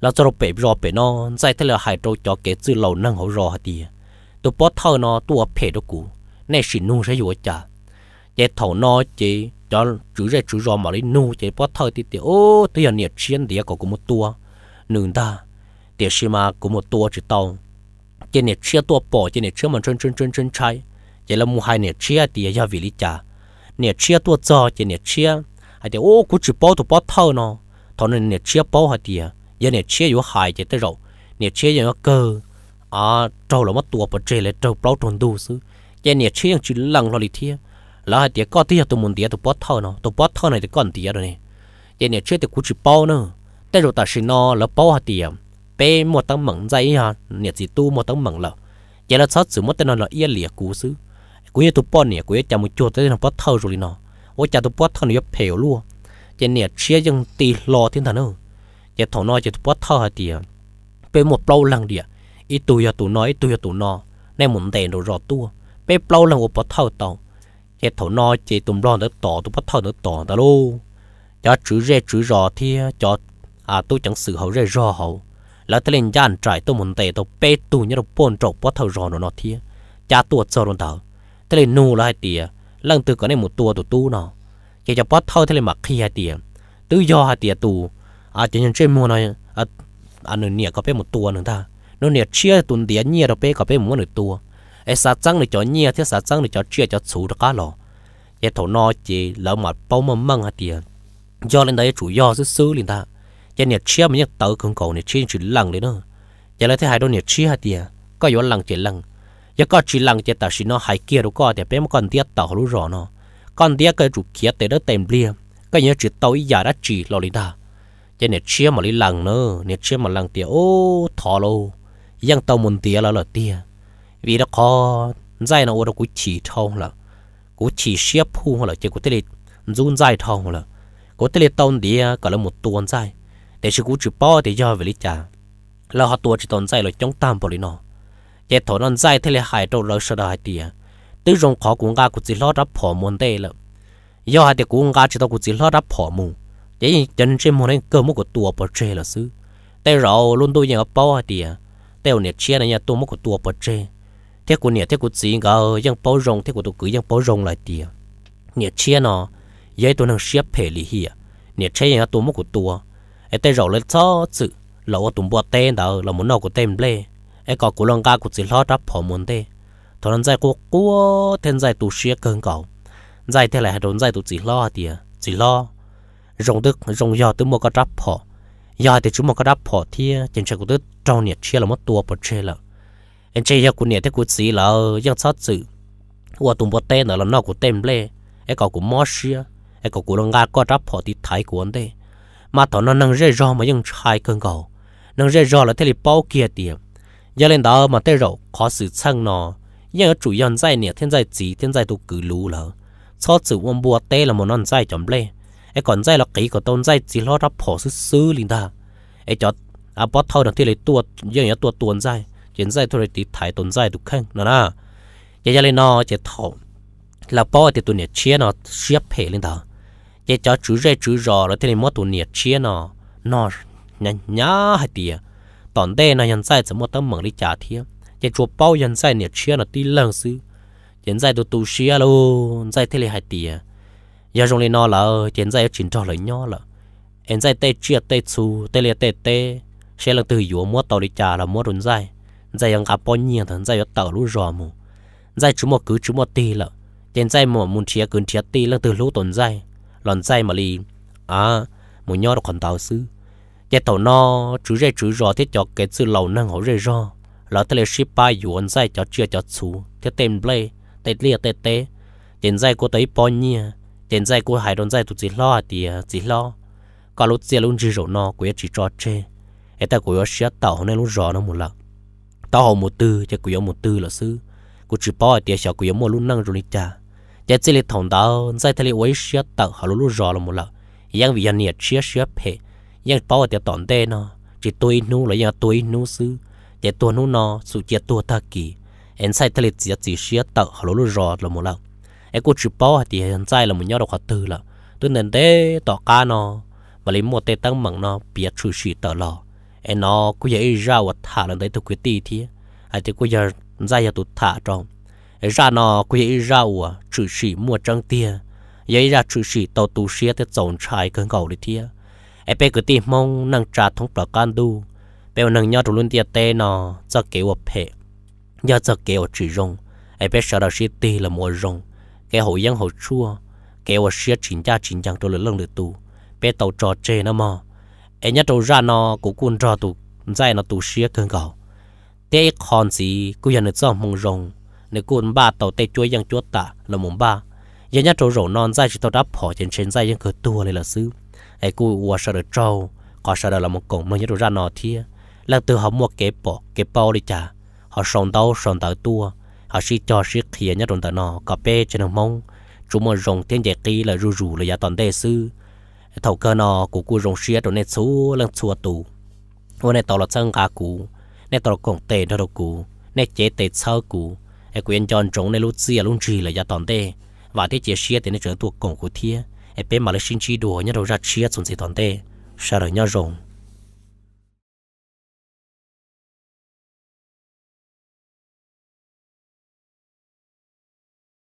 là cho nó bể rò bể non giải thể là hai trâu cho kế chữ lầu nâng hậu rò thì tụi bỏ thâu nó tụi bể đó cũ này xin nung sẽ vừa cha chế thầu nó chế cho chữ ra chữ rò mà lấy nung chế bỏ thâu thì thì ô tôi là nhiệt chiến thì có cũng một tua nương ta thì xí ma cũng một tua chỉ tao chế nhiệt chiến tua bỏ chế nhiệt chiến mà chân chân chân chân trái chế là mua hai nhiệt chiến thì giờ vì lý cha nè chia tua cho chỉ nè chia hay thì ô chỉ bao tụ bao thâu nó thọ nên nè chia bao hay thì giờ nè chia yếu hại chỉ tới rồi nè chia yếu cơ à trâu là mất tua bớt chơi bao tròn đủ xứ giờ nè chỉ lằng lo lì thiê là hay thì có tiếc tụ muốn thâu nó tụ thâu này thì còn tiếc rồi nè giờ nè chia thì chỉ bao nữa tới rồi ta xin nó là bao hay thì bé một tấm mỏng dây ha chỉ tu một tấm mỏng lợ giờ là sát một tên nó là yên lìa cú กูยังตุปอนเนี่ยกูยังจะมุจดได้ทำปอเท่าจุลินอว่าจะตุปอเท่าเนี่ยเผวลู่จะเนี่ยเชี่ยยังตีรอทิ้งทันเออจะถอนนอจะตุปอเท่าหาเดียเป็นหมดเปล่าหลังเดียอีตัวยาตัวน้อยตัวยาตัวนอในหมุนเตนโดรอตัวเป็นเปล่าหลังอุปอเท่าเต่าจะถอนนอจะตุ่มร้อนเนื้อต่อตุปอเท่าเนื้อต่อตะลูจะจื้อเร่จื้อรอเทียจะอาตัวจังสื่อเขาเร่รอเขาแล้วทะเลย่านจ่ายตัวหมุนเตนตัวเป็ดตัวเนี่ยเราป้นจบปอเท่ารอหนอเทียจะตัวเจอรอนเต่า thế là nụ là hai tìa lần từ có này một tua tụ tu nó chỉ cho bắt thôi thế là mặc khi hai tìa tự do hai tìa tù à chỉ nhân chuyên mua nói à à nửa nịa có bé một tua nữa ta nó nịa chia tuần tía nhia rồi bé có bé muốn nửa tua ai sát trăng để cho nhia thế sát trăng để cho chia cho chủ được cá lò chỉ thổ nó chỉ lỡ bao mầm măng hai tìa do lên đấy chủ do rất sứ liền ta chỉ nịa chia mình nhắc tới không cầu nịa chia chỉ lằng đấy nữa chỉ là thế hai đôi nịa chia hai tìa có yếu lằng chỉ lằng 一个只能只但是呢还给了个的，别么干爹倒了热呢，干爹个主 kia 得了点不 cái nhớ chỉ tàu ý giả đã chỉ lo lên ta cho nên chia mà nữa nên chia mà lằng tiệt ô thọ lô giang tàu muốn tiệt là là tiệt vì đó khó dài nào đó cũng chỉ thong là cũng chỉ xếp phu là chỉ cũng tới run dài thong là có tới tàu tiệt cả là một tuần dài để chỉ cũng chỉ bỏ để do về lý trả là họ tuần chỉ tuần dài là chống tam bỏ đi nó chế thổ non dài thế là hải trâu rồi sợ đại tiệt tứ rong khó cũng ga cũng chỉ lo đáp phò môn tê lợ do hai tiệt cũng ga chỉ tao cũng chỉ lo đáp phò mù chế chân trên môn này cơ mốc của tua bờ tre là xứ tê rồi luôn tôi nhà bao hai tiệt tê ở nhà chia này nhà tôi mốc của tua bờ tre thế của nhà thế của chỉ ga yang bao rồng thế của tôi cứ yang bao rồng lại tiệt nhà chia nó vậy tôi năng xếp phe lì hiệp nhà chia nhà tôi mốc của tua ấy tê rồi lên cho chữ lẩu tôi bỏ tên đó là muốn nấu của tên lên ai có cố lông ga cú chỉ lo đáp phò muốn thế thằng anh dạy cú cú thằng dạy tụ xia cơn cầu dạy thế lại đồn dạy tu chỉ lo thì chỉ lo rồng đức rồng giò tới mua cái đáp phò giờ thì chúng mua cái đáp phò thì chân chơi cú tới trong nhiệt chia là mất tua bật chơi là anh chơi giờ cú nhiệt thì cũng chỉ là giang sát sự qua tụm bật tên là nó của tên lê ai có cú mót xia ai có cố lông ga có đáp phò thì thái của anh thế mà thằng nó năng rễ rò mà vẫn chai cơn cầu năng rễ rò là thế là bao kia tiền giờ lên đó mà tới rồi khó xử chăng nó giờ chủ nhân dạy nè thiên dạy gì thiên dạy tôi cứ lú lờ cho chữ ông bùa tê là một non dạy chấm lê ấy còn dạy là kỹ của tôn dạy chỉ lo đắp phổ sư sư linh ta ấy cho à bắt thâu được thì lấy tua giờ nhớ tua tuần dạy chiến dạy thôi thì thái tuần dạy được khăng nó na giờ giờ lên nó chỉ thầu là bao thì tụi nè chia nó chia phe lên đó giờ cho chú rể chú rò rồi thì mất tụi nè chia nó nó nhá nhá hay tiệt tòn đê là nhân sai chỉ một tấm mỏng đi trả thiê chỉ chùa bao nhân sai nhiệt chia là tí lần sư nhân sai tụ tụ chia luôn sai thế là hai tìa giờ trong này nó là nhân sai chín trò lời nhỏ là nhân sai tê chia tê su tê là tê tê sẽ là từ yếu mua tàu đi trả là mua đồn sai sai yang gặp bao nhiêu thằng sai ở tàu lũ rò mù sai chú một cứ chú một tì là nhân sai một muốn chia cứ chia tì là từ lũ tồn sai lòn sai mà li à muốn nhỏ được còn tàu sư giờ tàu nó chú rể chú rò thế cho cái sự lầu nâng hổ rể rò lỡ thế là ship ba anh dây cho chưa cho chú thế tên ble tên lia tên tê tiền dây của tới bao nhiêu tiền dây của hai đồn dây tụt chỉ lo thì à, chỉ lo còn lúc xe luôn chỉ rò nó của chỉ cho chơi, ấy ta của xe tàu hôm nay luôn rò nó một lần tàu hồ một tư cho của một tư là sư của chỉ bao tiền 小 của một luôn nâng rồi đi cha giờ chỉ là thằng tao dây thế là quấy xe tàu họ luôn rò là một lần yang vì anh nhiệt chia chia phe ยังปอเตียตอนเต้เนาะจีตัวนู้หรือยังตัวนู้ซื้อเจตัวนู้นอสุเจตัวตะกี้เอ็นไซต์ทะเลจีจีเชียเตอฮัลโหลรอละมูแล้วไอ้กูจีปอเตียเอ็นไซละมึงยอดขอตื่นละตัวเดินเต้ต่อกาเนาะมาเลยมัวเต้ตั้งมังเนาะเปียชูชีเตอรอไอ้นอกูยังไอ้ราวถ่าลันได้ตัวกูตีทีไอ้ที่กูยังใจยังตัวถ่าจองไอ้ราวนอกูยังไอ้ราวชูชีมัวจังเตียยังไอ้ราชูชีเตอตูเชียเตอจงชายเกินเก่าเลยเทีย ai bé cứ tìm mong nâng trả thông trả can du, bèo nâng nhau trong luôn tiệt tê nó cho kế hoạch hệ do cho kế hoạch chỉ rong ai bé sợ đào sĩ tê là mùa rong cái hậu giang hậu chua cái hoạch sĩ chính cha chính chẳng tôi lỡ lần được tu bé tàu trò chơi nó mò ai nhát đầu ra nó cũng quân trò tụ dạy nó tụ sĩ cơn gạo tê còn gì cứ nhận được cho mong rong nếu quân ba tàu tê chuối giang chuột tạ là mùng ba giờ nhát đầu rổ non dạy chỉ tàu đáp bỏ trên trên dạy giang cờ tua là là sư ai cú qua sợ được trâu có sợ là một cổng nó nhớ ra nọ thia là từ họ mua kế bỏ kế bao đi chả họ sống đâu sống tới tua họ chỉ cho chỉ khía nhớ rồi tới nọ cà phê trên đường mong, chú mà rồng thiên giải kỳ là rù rù là giá toàn đề sư thầu cơ nọ của cú rồng xia rồi nét số lần xua tù hôm nay tàu là chân gà cú nay tàu là cổng tề đó đâu cú nay chế tề sơ cú ấy quyền chọn trống nay lúc xia lúc gì là giá toàn đề và thế chế xia thì nó trở thuộc cổng của thiên ép Malaysia mà lấy sinh chi đồ nhớ đầu ra chia chuẩn gì toàn tê sao rồi nhớ rồng